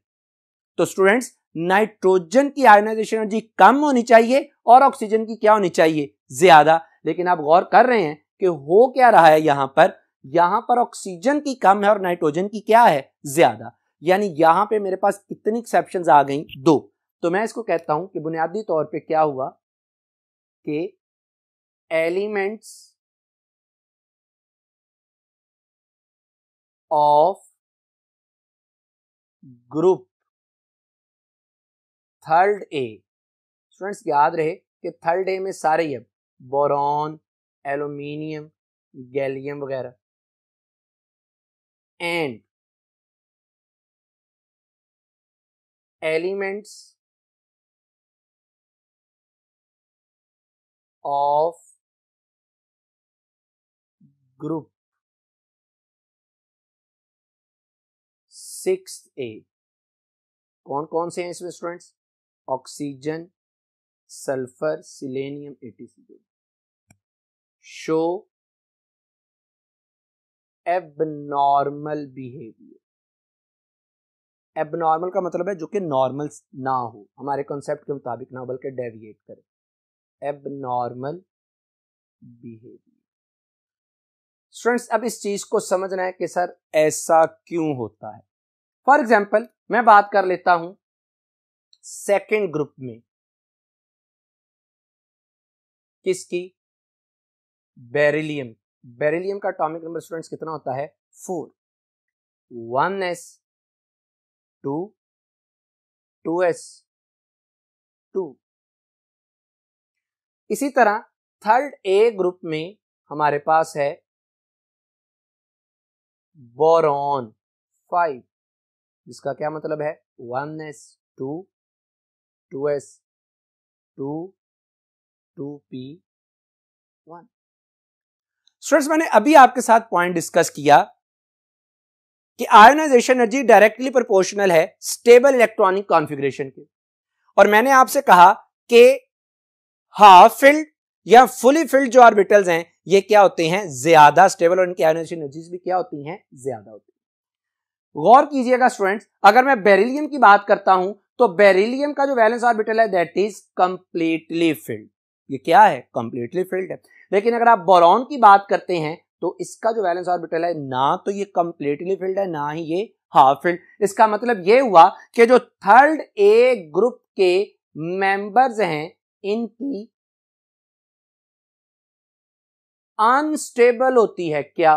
तो स्टूडेंट्स नाइट्रोजन की आयोनाइजेशन एनर्जी कम होनी चाहिए और ऑक्सीजन की क्या होनी चाहिए ज्यादा लेकिन आप गौर कर रहे हैं कि हो क्या रहा है यहां पर यहां पर ऑक्सीजन की कम है और नाइट्रोजन की क्या है ज्यादा यानी यहां पे मेरे पास कितनी एक्सेप्शन आ गई दो तो मैं इसको कहता हूं कि बुनियादी तौर पे क्या हुआ कि elements of group third A students याद रहे कि थर्ड ए में सारे ही अब बोरॉन एलुमिनियम गैलियम वगैरह and elements of group six A कौन कौन से हैं इसमें students oxygen sulphur selenium etc show abnormal behaviour abnormal का मतलब है जो कि नॉर्मल ना हो हमारे कॉन्सेप्ट के मुताबिक ना हो बल्कि डेविएट करे एबनॉर्मल बिहेवियर स्टूडेंट्स अब इस चीज को समझना है कि सर ऐसा क्यों होता है फॉर एग्जाम्पल मैं बात कर लेता हूं सेकेंड ग्रुप में किसकी बेरिलियम बेरिलियम का अटोमिक नंबर स्टूडेंट्स कितना होता है four one s two two s two इसी तरह थर्ड ए ग्रुप में हमारे पास है बोरॉन फाइव जिसका क्या मतलब है one s two two s two two p one students मैंने अभी आपके साथ पॉइंट डिस्कस किया कि आयोनाइजेशन एनर्जी डायरेक्टली प्रोपोर्शनल है स्टेबल इलेक्ट्रॉनिक कॉन्फ़िगरेशन के और मैंने आपसे कहा कि हाफ फिल्ड या फुली फिल्ड जो ऑर्बिटल्स हैं ये क्या होते हैं ज्यादा स्टेबल और इनकी आयोनाइजेशन एनर्जीज भी क्या होती हैं ज्यादा होती है गौर कीजिएगा स्टूडेंट्स अगर मैं बेरिलियम की बात करता हूं तो बेरिलियम का जो वैलेंस ऑर्बिटल है दैट इज कंप्लीटली फिल्ड ये क्या है कंप्लीटली फिल्ड है लेकिन अगर आप बोरॉन की बात करते हैं तो इसका जो वैलेंस ऑर्बिटल है ना तो ये कंप्लीटली फिल्ड है ना ही ये हाफ फिल्ड इसका मतलब ये हुआ कि जो थर्ड ए ग्रुप के मेंबर्स हैं इनकी अनस्टेबल होती है क्या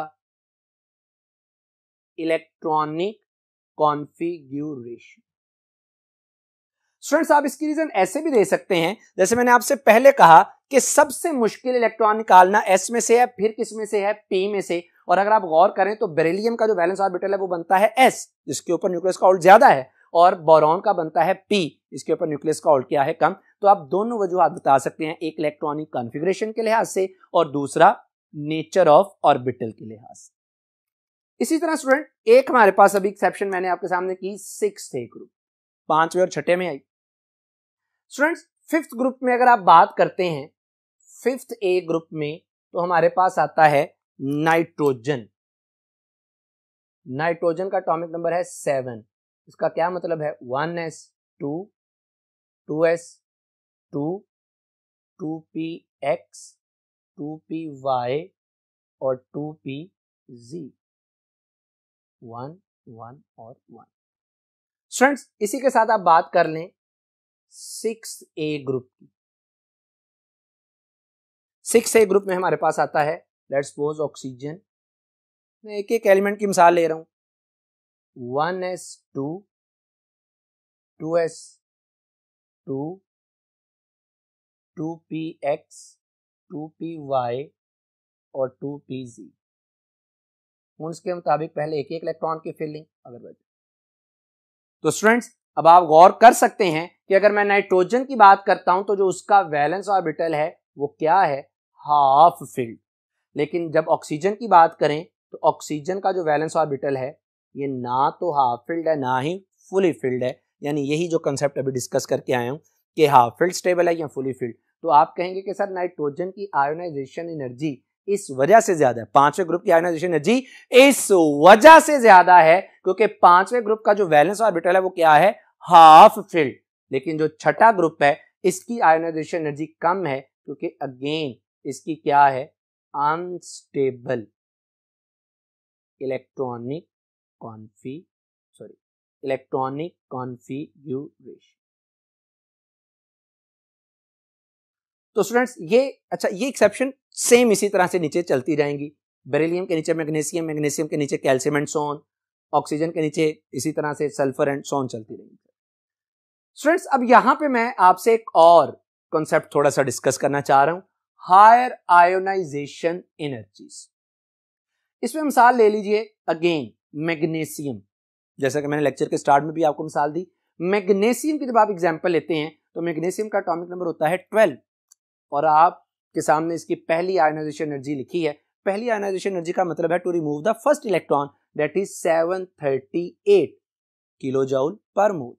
इलेक्ट्रॉनिक कॉन्फिग्यूरेशन स्टूडेंट्स आप इसकी रीजन ऐसे भी दे सकते हैं जैसे मैंने आपसे पहले कहा कि सबसे मुश्किल इलेक्ट्रॉन निकालना एस में से है फिर किस में से है पी में से और अगर आप गौर करें तो बेरेलियम का जो बैलेंस ऑर्बिटल है वो बनता है एस जिसके ऊपर न्यूक्लियस का ऑल्ट ज्यादा है और बोरॉन का बनता है पी इसके ऊपर न्यूक्लियस का ऑल्ट क्या है कम तो आप दोनों वजूहत बता सकते हैं एक इलेक्ट्रॉनिक कॉन्फिग्रेशन के लिहाज से और दूसरा नेचर ऑफ ऑर्बिटल के लिहाज से इसी तरह स्टूडेंट एक हमारे पास अभी एक्सेप्शन मैंने आपके सामने की सिक्स थे ग्रुप पांचवे और छठे में आई स्टूडेंट्स फिफ्थ ग्रुप में अगर आप बात करते हैं फिफ्थ ए ग्रुप में तो हमारे पास आता है नाइट्रोजन नाइट्रोजन का अटोमिक नंबर है सेवन इसका क्या मतलब है one s two two s two two p x two p y और two p z one one और वन स्टूडेंट्स इसी के साथ आप बात कर लें सिक्स ए ग्रुप की सिक्स ए ग्रुप में हमारे पास आता है लेट्स सपोज ऑक्सीजन मैं एक एक एलिमेंट की मिसाल ले रहा हूं one s two two s two two p x two p y और टू पी जी उनके मुताबिक पहले एक एक इलेक्ट्रॉन की फिलिंग अगर बैठे तो स्टूडेंट्स अब आप गौर कर सकते हैं कि अगर मैं नाइट्रोजन की बात करता हूं तो जो उसका वैलेंस ऑर्बिटल है वो क्या है हाफ फील्ड लेकिन जब ऑक्सीजन की बात करें तो ऑक्सीजन का जो वैलेंस ऑर्बिटल है ये ना तो हाफ फील्ड है ना ही फुली फील्ड है यानी यही जो कंसेप्ट अभी डिस्कस करके आया हूँ कि हाफ फील्ड स्टेबल है या फुली फील्ड तो आप कहेंगे कि सर नाइट्रोजन की आयोनाइजेशन एनर्जी इस वजह से ज्यादा है पांचवें ग्रुप की आयोनाइजेशन एनर्जी इस वजह से ज्यादा है क्योंकि पांचवें ग्रुप का जो वैलेंस ऑर्बिटल है वो क्या है हाफ फिल्ड लेकिन जो छठा ग्रुप है इसकी आयोनाइजेशन एनर्जी कम है क्योंकि अगेन इसकी क्या है unstable electronic config sorry electronic config तो स्टूडेंट्स ये अच्छा ये एक्सेप्शन सेम इसी तरह से नीचे चलती रहेंगी बेरिलियम के नीचे मैग्नीशियम मैग्नीशियम के नीचे कैल्शियम एंड सोन ऑक्सीजन के नीचे इसी तरह से सल्फर एंड सोन चलती रहेंगी स्टूडेंट्स अब यहां पे मैं आपसे एक और कॉन्सेप्ट थोड़ा सा डिस्कस करना चाह रहा हूं हायर आयोनाइजेशन एनर्जीज इसमें मिसाल ले लीजिए अगेन मैग्नीशियम जैसा कि मैंने लेक्चर के स्टार्ट में भी आपको मिसाल दी मैग्नीशियम की जब आप एग्जाम्पल लेते हैं तो मैग्नीशियम का अटोमिक नंबर होता है ट्वेल्व और आप के सामने इसकी पहली आयनाइजेशन एनर्जी लिखी है पहली आयनाइजेशन एनर्जी का मतलब है to remove the first electron that is 738 kilo joule per mole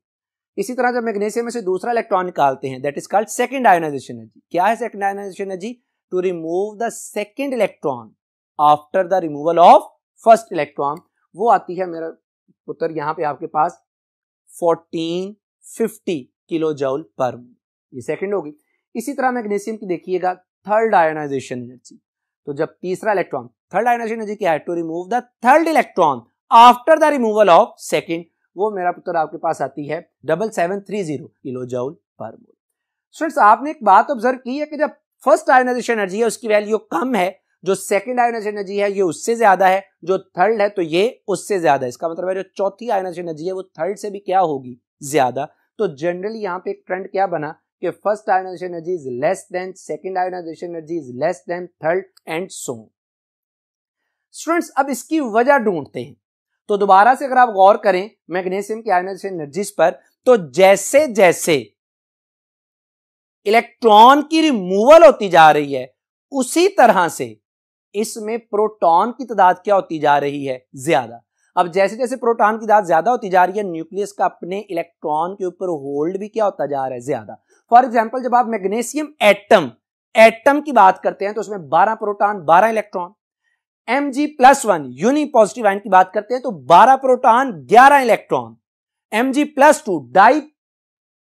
इसी तरह जब मैग्नेशियम में से दूसरा इलेक्ट्रॉन निकालते हैं that is called second ionisation energy क्या है second ionisation energy to remove the second electron after the removal of first electron वो आती है मेरा पुत्र यहाँ पे आपके पास 1450 किलो जाउल पर मोल ये सेकेंड होगी इसी तरह मैग्नेशियम की देखिएगा थर्ड आयोनाइजेशन एनर्जी तो जब तीसरा इलेक्ट्रॉन थर्ड आयोनाइजेशन एनर्जी क्या है to remove the third electron after the removal of second वो मेरा पुत्र आपके पास आती है double seven three zero kilo joule per mole students आपने एक बात ऑब्जर्व की है कि जब फर्स्ट आयोनाइजेशन एनर्जी है उसकी वैल्यू कम है जो सेकंड आयोनाइजेशन एनर्जी है ये उससे ज्यादा है जो थर्ड है तो ये उससे ज्यादा है इसका मतलब है जो चौथी आयोनाइजेशन एनर्जी है वो थर्ड से भी क्या होगी ज्यादा तो जनरली यहाँ पे एक ट्रेंड क्या बना कि first ionisation energy is less than second ionisation energy is less than third and so students अब इसकी वजह ढूंढते हैं तो दोबारा से अगर आप गौर करें मैग्नेशियम की आयोनाइजेशन एनर्जीज पर तो जैसे जैसे इलेक्ट्रॉन की रिमूवल होती जा रही है उसी तरह से इसमें प्रोटॉन की तादाद क्या होती जा रही है ज्यादा अब जैसे जैसे प्रोटॉन की तादाद ज्यादा होती जा रही है न्यूक्लियस का अपने इलेक्ट्रॉन के ऊपर होल्ड भी क्या होता जा रहा है ज्यादा फॉर एग्जाम्पल जब आप मैग्नेशियम एटम एटम की बात करते हैं तो उसमें 12 proton 12 electron M G plus one uni positive ion की बात करते हैं तो 12 proton 11 electron M G plus two di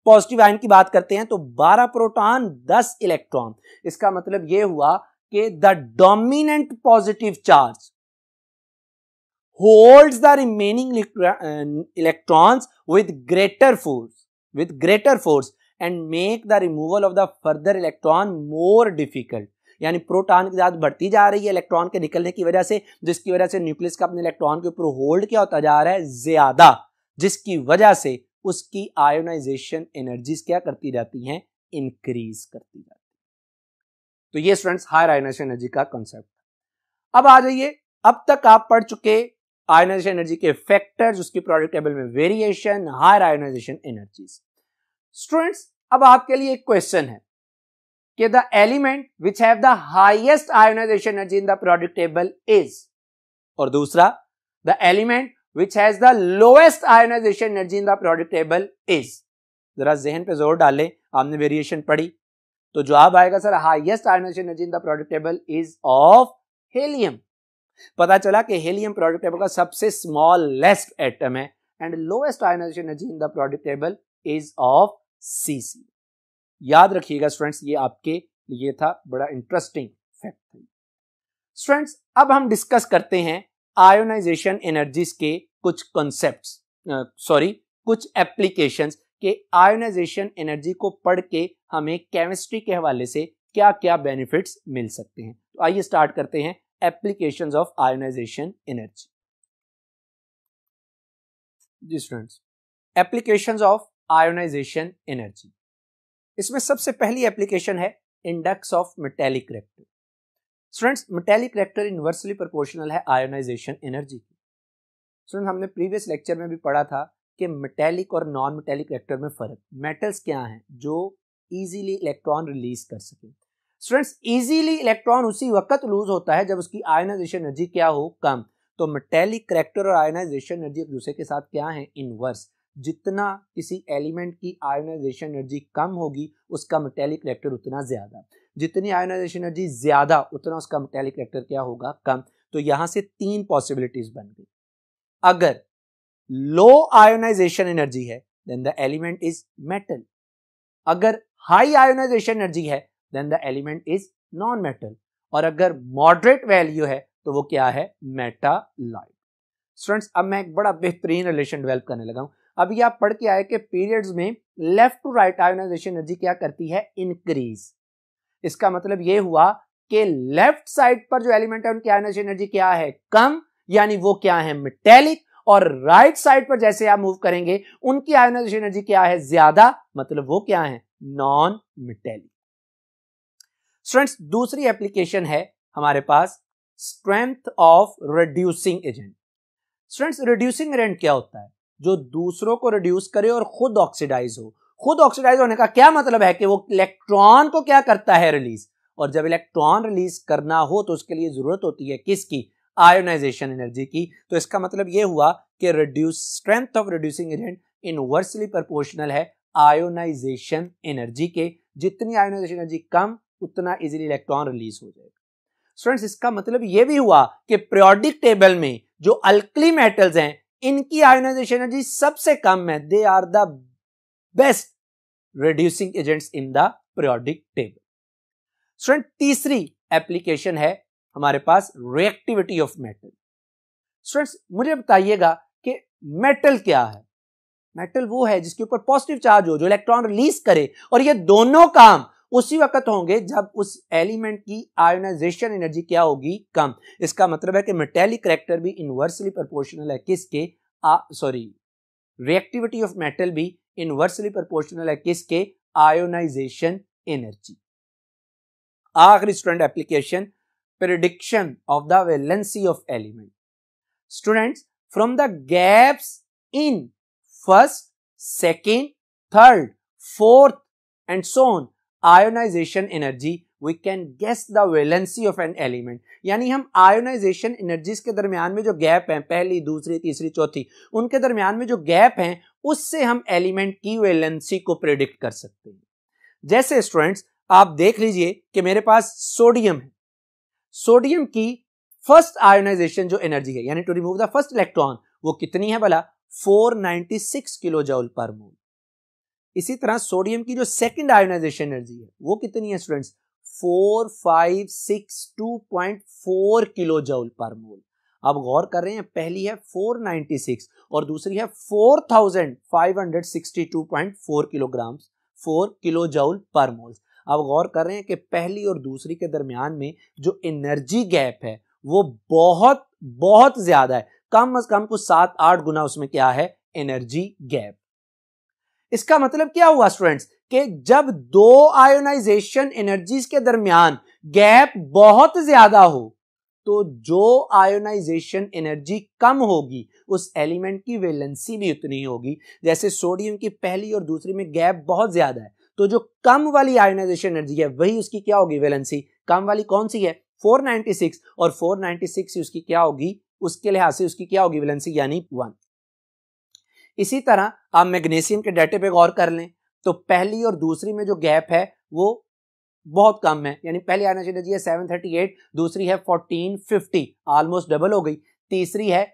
positive ion की बात करते हैं तो 12 प्रोटॉन 10 इलेक्ट्रॉन इसका मतलब यह हुआ कि the dominant positive charge hold the remaining electron with greater force with greater force and make the removal of the further electron more difficult यानी प्रोटॉन की ज्यादा बढ़ती जा रही है इलेक्ट्रॉन के निकलने की वजह से जिसकी वजह से न्यूक्लियस का अपने इलेक्ट्रॉन के ऊपर होल्ड क्या होता जा रहा है ज्यादा जिसकी वजह से उसकी आयोनाइजेशन एनर्जीज क्या करती जाती हैं इंक्रीज करती जाती है तो ये स्टूडेंट्स हायर आयोनाइजेशन एनर्जी का कॉन्सेप्ट अब आ जाइए अब तक आप पढ़ चुके आयोनाइजेशन एनर्जी के फैक्टर्स उसकी प्रोडक्ट टेबल में variation higher ionisation energies students अब आपके लिए एक क्वेश्चन है कि the element which have the highest ionisation energy in the product table is और दूसरा the element which has the lowest ionisation energy in the product table is जरा जहन पे जोर डाले आपने वेरिएशन पढ़ी तो जवाब आएगा sir highest ionisation energy in the product table is of helium पता चला कि हेलियम प्रोडक्ट टेबल का सबसे लेस्ट एटम है and lowest ionisation energy in the product table is of C C याद रखिएगा स्टूडेंट्स ये आपके लिए था बड़ा इंटरेस्टिंग फैक्ट स्टूडेंट्स अब हम डिस्कस करते हैं आयोनाइजेशन एनर्जीज के कुछ कॉन्सेप्ट्स सॉरी कुछ एप्लीकेशंस के आयोनाइजेशन एनर्जी को पढ़ के हमें केमिस्ट्री के हवाले से क्या क्या बेनिफिट्स मिल सकते हैं तो आइए स्टार्ट करते हैं एप्लीकेशंस ऑफ आयोनाइजेशन एनर्जी जी students applications of ionisation energy इसमें सबसे पहली एप्लीकेशन है index of metallic character students metallic character inversely proportional है आयोनाइजेशन एनर्जी की स्टूडेंट हमने प्रीवियस लेक्चर में भी पढ़ा था कि मेटेलिक और नॉन मेटेलिक रेक्टर में फ़र्क मेटल्स क्या हैं जो ईजीली इलेक्ट्रॉन रिलीज कर सके स्टूडेंट्स इजीली इलेक्ट्रॉन उसी वक्त लूज होता है जब उसकी आयोनाइजेशन एनर्जी क्या हो कम तो मेटेलिक करेक्टर और आयोनाइजेशन एनर्जी एक दूसरे के साथ क्या है इनवर्स जितना किसी एलिमेंट की आयोनाइजेशन एनर्जी कम होगी उसका मेटेलिक रिएक्टर उतना ज़्यादा जितनी आयोनाइजेशन एनर्जी ज़्यादा उतना उसका मेटेलिक रिएक्टर क्या होगा कम तो यहाँ से तीन पॉसिबिलिटीज बन गई अगर लो आयोनाइजेशन एनर्जी है then the element is metal अगर हाई आयोनाइजेशन एनर्जी है then the element is non metal और अगर मॉडरेट वैल्यू है तो वो क्या है मेटालॉइड स्टूडेंट्स अब मैं एक बड़ा बेहतरीन रिलेशन डेवलप करने लगा हूं अभी आप पढ़ के आए कि पीरियड्स में left to right ionisation energy क्या करती है इंक्रीज इसका मतलब ये हुआ कि लेफ्ट साइड पर जो एलिमेंट है उनकी आयोनाइजेशन एनर्जी क्या है कम यानी वो क्या है मेटेलिक और राइट साइड पर जैसे आप मूव करेंगे उनकी आयोनाइजेशन एनर्जी क्या है ज्यादा मतलब वो क्या है नॉन मेटेलिक स्ट्रेंड्स दूसरी एप्लीकेशन है हमारे पास strength of reducing agent strength reducing agent क्या होता है जो दूसरों को रिड्यूस करे और खुद ऑक्सीडाइज हो खुद ऑक्सीडाइज होने का क्या मतलब है कि वो इलेक्ट्रॉन को क्या करता है रिलीज और जब इलेक्ट्रॉन रिलीज करना हो तो उसके लिए जरूरत होती है किसकी आयोनाइजेशन एनर्जी की तो इसका मतलब ये हुआ कि reduce strength of reducing agent inversely proportional है आयोनाइजेशन एनर्जी के जितनी आयोनाइजेशन एनर्जी कम उतना इजीली इलेक्ट्रॉन रिलीज हो जाएगा स्टूडेंट्स इसका मतलब ये भी हुआ कि प्रियोडिक टेबल में जो अल्कली मेटल्स हैं इनकी आयोनाइजेशन एनर्जी सबसे कम है they are the best reducing agents in the periodic table student तीसरी एप्लीकेशन है हमारे पास रिएक्टिविटी ऑफ मेटल स्टूडेंट्स मुझे बताइएगा कि मेटल क्या है मेटल वो है जिसके ऊपर पॉजिटिव चार्ज हो जो इलेक्ट्रॉन रिलीज करे और ये दोनों काम उसी वक्त होंगे जब उस एलिमेंट की आयोनाइजेशन एनर्जी क्या होगी कम इसका मतलब है कि मेटेलिक करेक्टर भी इन्वर्सली प्रोपोर्शनल है किसके सॉरी रिएक्टिविटी ऑफ मेटल भी इन्वर्सली प्रोपोर्शनल है किसके आयोनाइजेशन एनर्जी आखिरी student application prediction of the valency of element students from the gaps in first second third fourth and so on ionization energy we can guess the valency of an element यानी हम ionisation energies के दरमियान में जो gap है पहली दूसरी तीसरी चौथी उनके दरमियान में जो गैप है उससे हम एलिमेंट की वेलेंसी को प्रिडिक्ट कर सकते हैं जैसे स्टूडेंट्स आप देख लीजिए कि मेरे पास सोडियम है सोडियम की फर्स्ट आयोनाइजेशन जो एनर्जी है यानी to remove the first electron वो कितनी है भला 496 किलो जॉल पर मोल इसी तरह सोडियम की जो सेकेंड आयोनाइजेशन एनर्जी है वो कितनी है students four five six two point four kilo joule per mole अब गौर कर रहे हैं पहली है 496 और दूसरी है 4562.4 kilogram 4 kilo joule per mole अब गौर कर रहे हैं कि पहली और दूसरी के दरमियान में जो एनर्जी गैप है वो बहुत बहुत ज्यादा है कम अज कम कुछ सात आठ गुना उसमें क्या है एनर्जी गैप इसका मतलब क्या हुआ स्टूडेंट्स कि जब दो आयोनाइजेशन एनर्जीज के दरमियान गैप बहुत ज्यादा हो तो जो आयोनाइजेशन एनर्जी कम होगी उस एलिमेंट की वेलेंसी भी उतनी होगी जैसे सोडियम की पहली और दूसरी में गैप बहुत ज्यादा है तो जो कम वाली आयोनाइजेशन एनर्जी है वही उसकी क्या होगी वेलेंसी कम वाली कौन सी है 496 और 496 उसकी क्या होगी उसके लिहाज से उसकी क्या होगी वेलेंसी यानी वन इसी तरह आप मैग्नीशियम के डाटे पे गौर कर लें तो पहली और दूसरी में जो गैप है वो बहुत कम है यानी पहली आयनाइजेशन है सेवन थर्टी एट दूसरी है फोर्टीन फिफ्टी ऑलमोस्ट डबल हो गई तीसरी है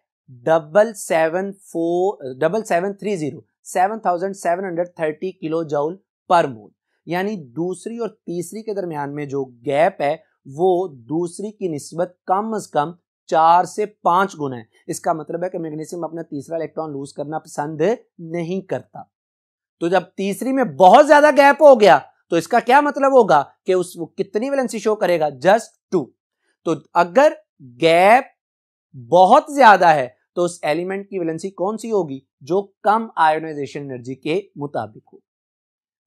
double seven four double seven three zero seven thousand seven hundred thirty kilo joule per mole यानी दूसरी और तीसरी के दरमियान में जो गैप है वो दूसरी की नस्बत कम अज कम चार से पांच गुना है इसका मतलब है कि मैग्नीशियम अपना तीसरा इलेक्ट्रॉन लूज करना पसंद नहीं करता तो जब तीसरी में बहुत ज्यादा गैप हो गया तो इसका क्या मतलब होगा कि उस वो कितनी वैलेंसी शो करेगा जस्ट टू तो अगर गैप बहुत ज्यादा है तो उस एलिमेंट की वैलेंसी कौन सी होगी जो कम आयोनाइजेशन एनर्जी के मुताबिक हो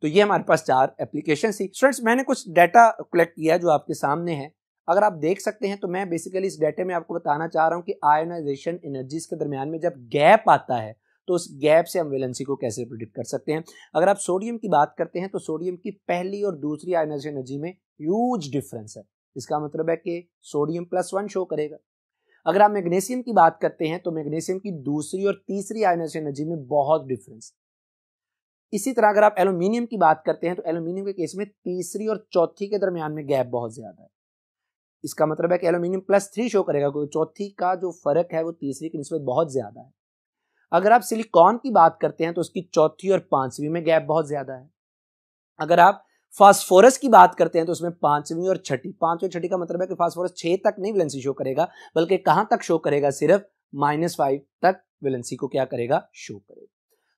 तो ये हमारे पास चार एप्लीकेशन थी स्टूडेंट्स मैंने कुछ डाटा कलेक्ट किया जो आपके सामने है अगर आप देख सकते हैं तो मैं बेसिकली इस डेटे में आपको बताना चाह रहा हूँ कि आयोनाइजेशन एनर्जीज के दरमियान में जब गैप आता है तो उस गैप से हम वेलेंसी को कैसे प्रिडिक्ट कर सकते हैं अगर आप सोडियम की बात करते हैं तो सोडियम की पहली और दूसरी आयोनाइजेशन एनर्जी में ह्यूज डिफरेंस है इसका मतलब है कि सोडियम प्लस वन शो करेगा अगर आप मैग्नीशियम की बात करते हैं तो मैग्नीशियम की दूसरी और तीसरी आयोनाइजेशन एनर्जी में बहुत डिफरेंस इसी तरह अगर आप एल्यूमिनियम की बात करते हैं तो एल्यूमिनियम के केस में तीसरी और चौथी के दरमियान में गैप बहुत ज्यादा है इसका मतलब है कि एल्यूमिनियम प्लस थ्री शो करेगा क्योंकि चौथी का जो फर्क है वो तीसरी की नस्बत बहुत ज़्यादा है अगर आप सिलिकॉन की बात करते हैं तो उसकी चौथी और पांचवी में गैप बहुत ज़्यादा है अगर आप फास्फोरस की बात करते हैं तो उसमें पांचवी और छठी पांचवी छठी का मतलब है कि फास्फोरस छः तक नहीं वेलेंसी शो करेगा बल्कि कहाँ तक शो करेगा सिर्फ माइनस फाइव तक वेलेंसी को क्या करेगा शो करेगा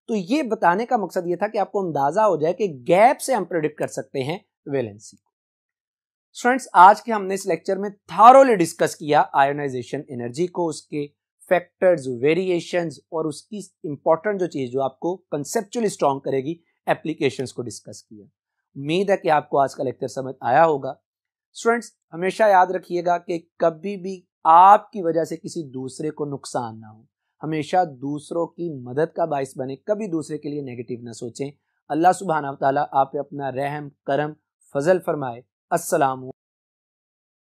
तो ये बताने का मकसद ये था कि आपको अंदाजा हो जाए कि गैप से हम प्रोडिक्ट कर सकते हैं वेलेंसी स्टूडेंट्स आज के हमने इस लेक्चर में थारोली डिस्कस किया आयोनाइजेशन एनर्जी को उसके फैक्टर्स वेरिएशंस और उसकी इंपॉर्टेंट जो चीज़ जो आपको कंसेप्चुअली स्ट्रॉन्ग करेगी एप्लीकेशंस को डिस्कस किया उम्मीद है कि आपको आज का लेक्चर समझ आया होगा स्टूडेंट्स हमेशा याद रखिएगा कि कभी भी आपकी वजह से किसी दूसरे को नुकसान ना हो हमेशा दूसरों की मदद का बायस बने कभी दूसरे के लिए नेगेटिव ना सोचें अल्लाह सुबहाना ताली आप अपना रहम करम फजल फरमाए असलम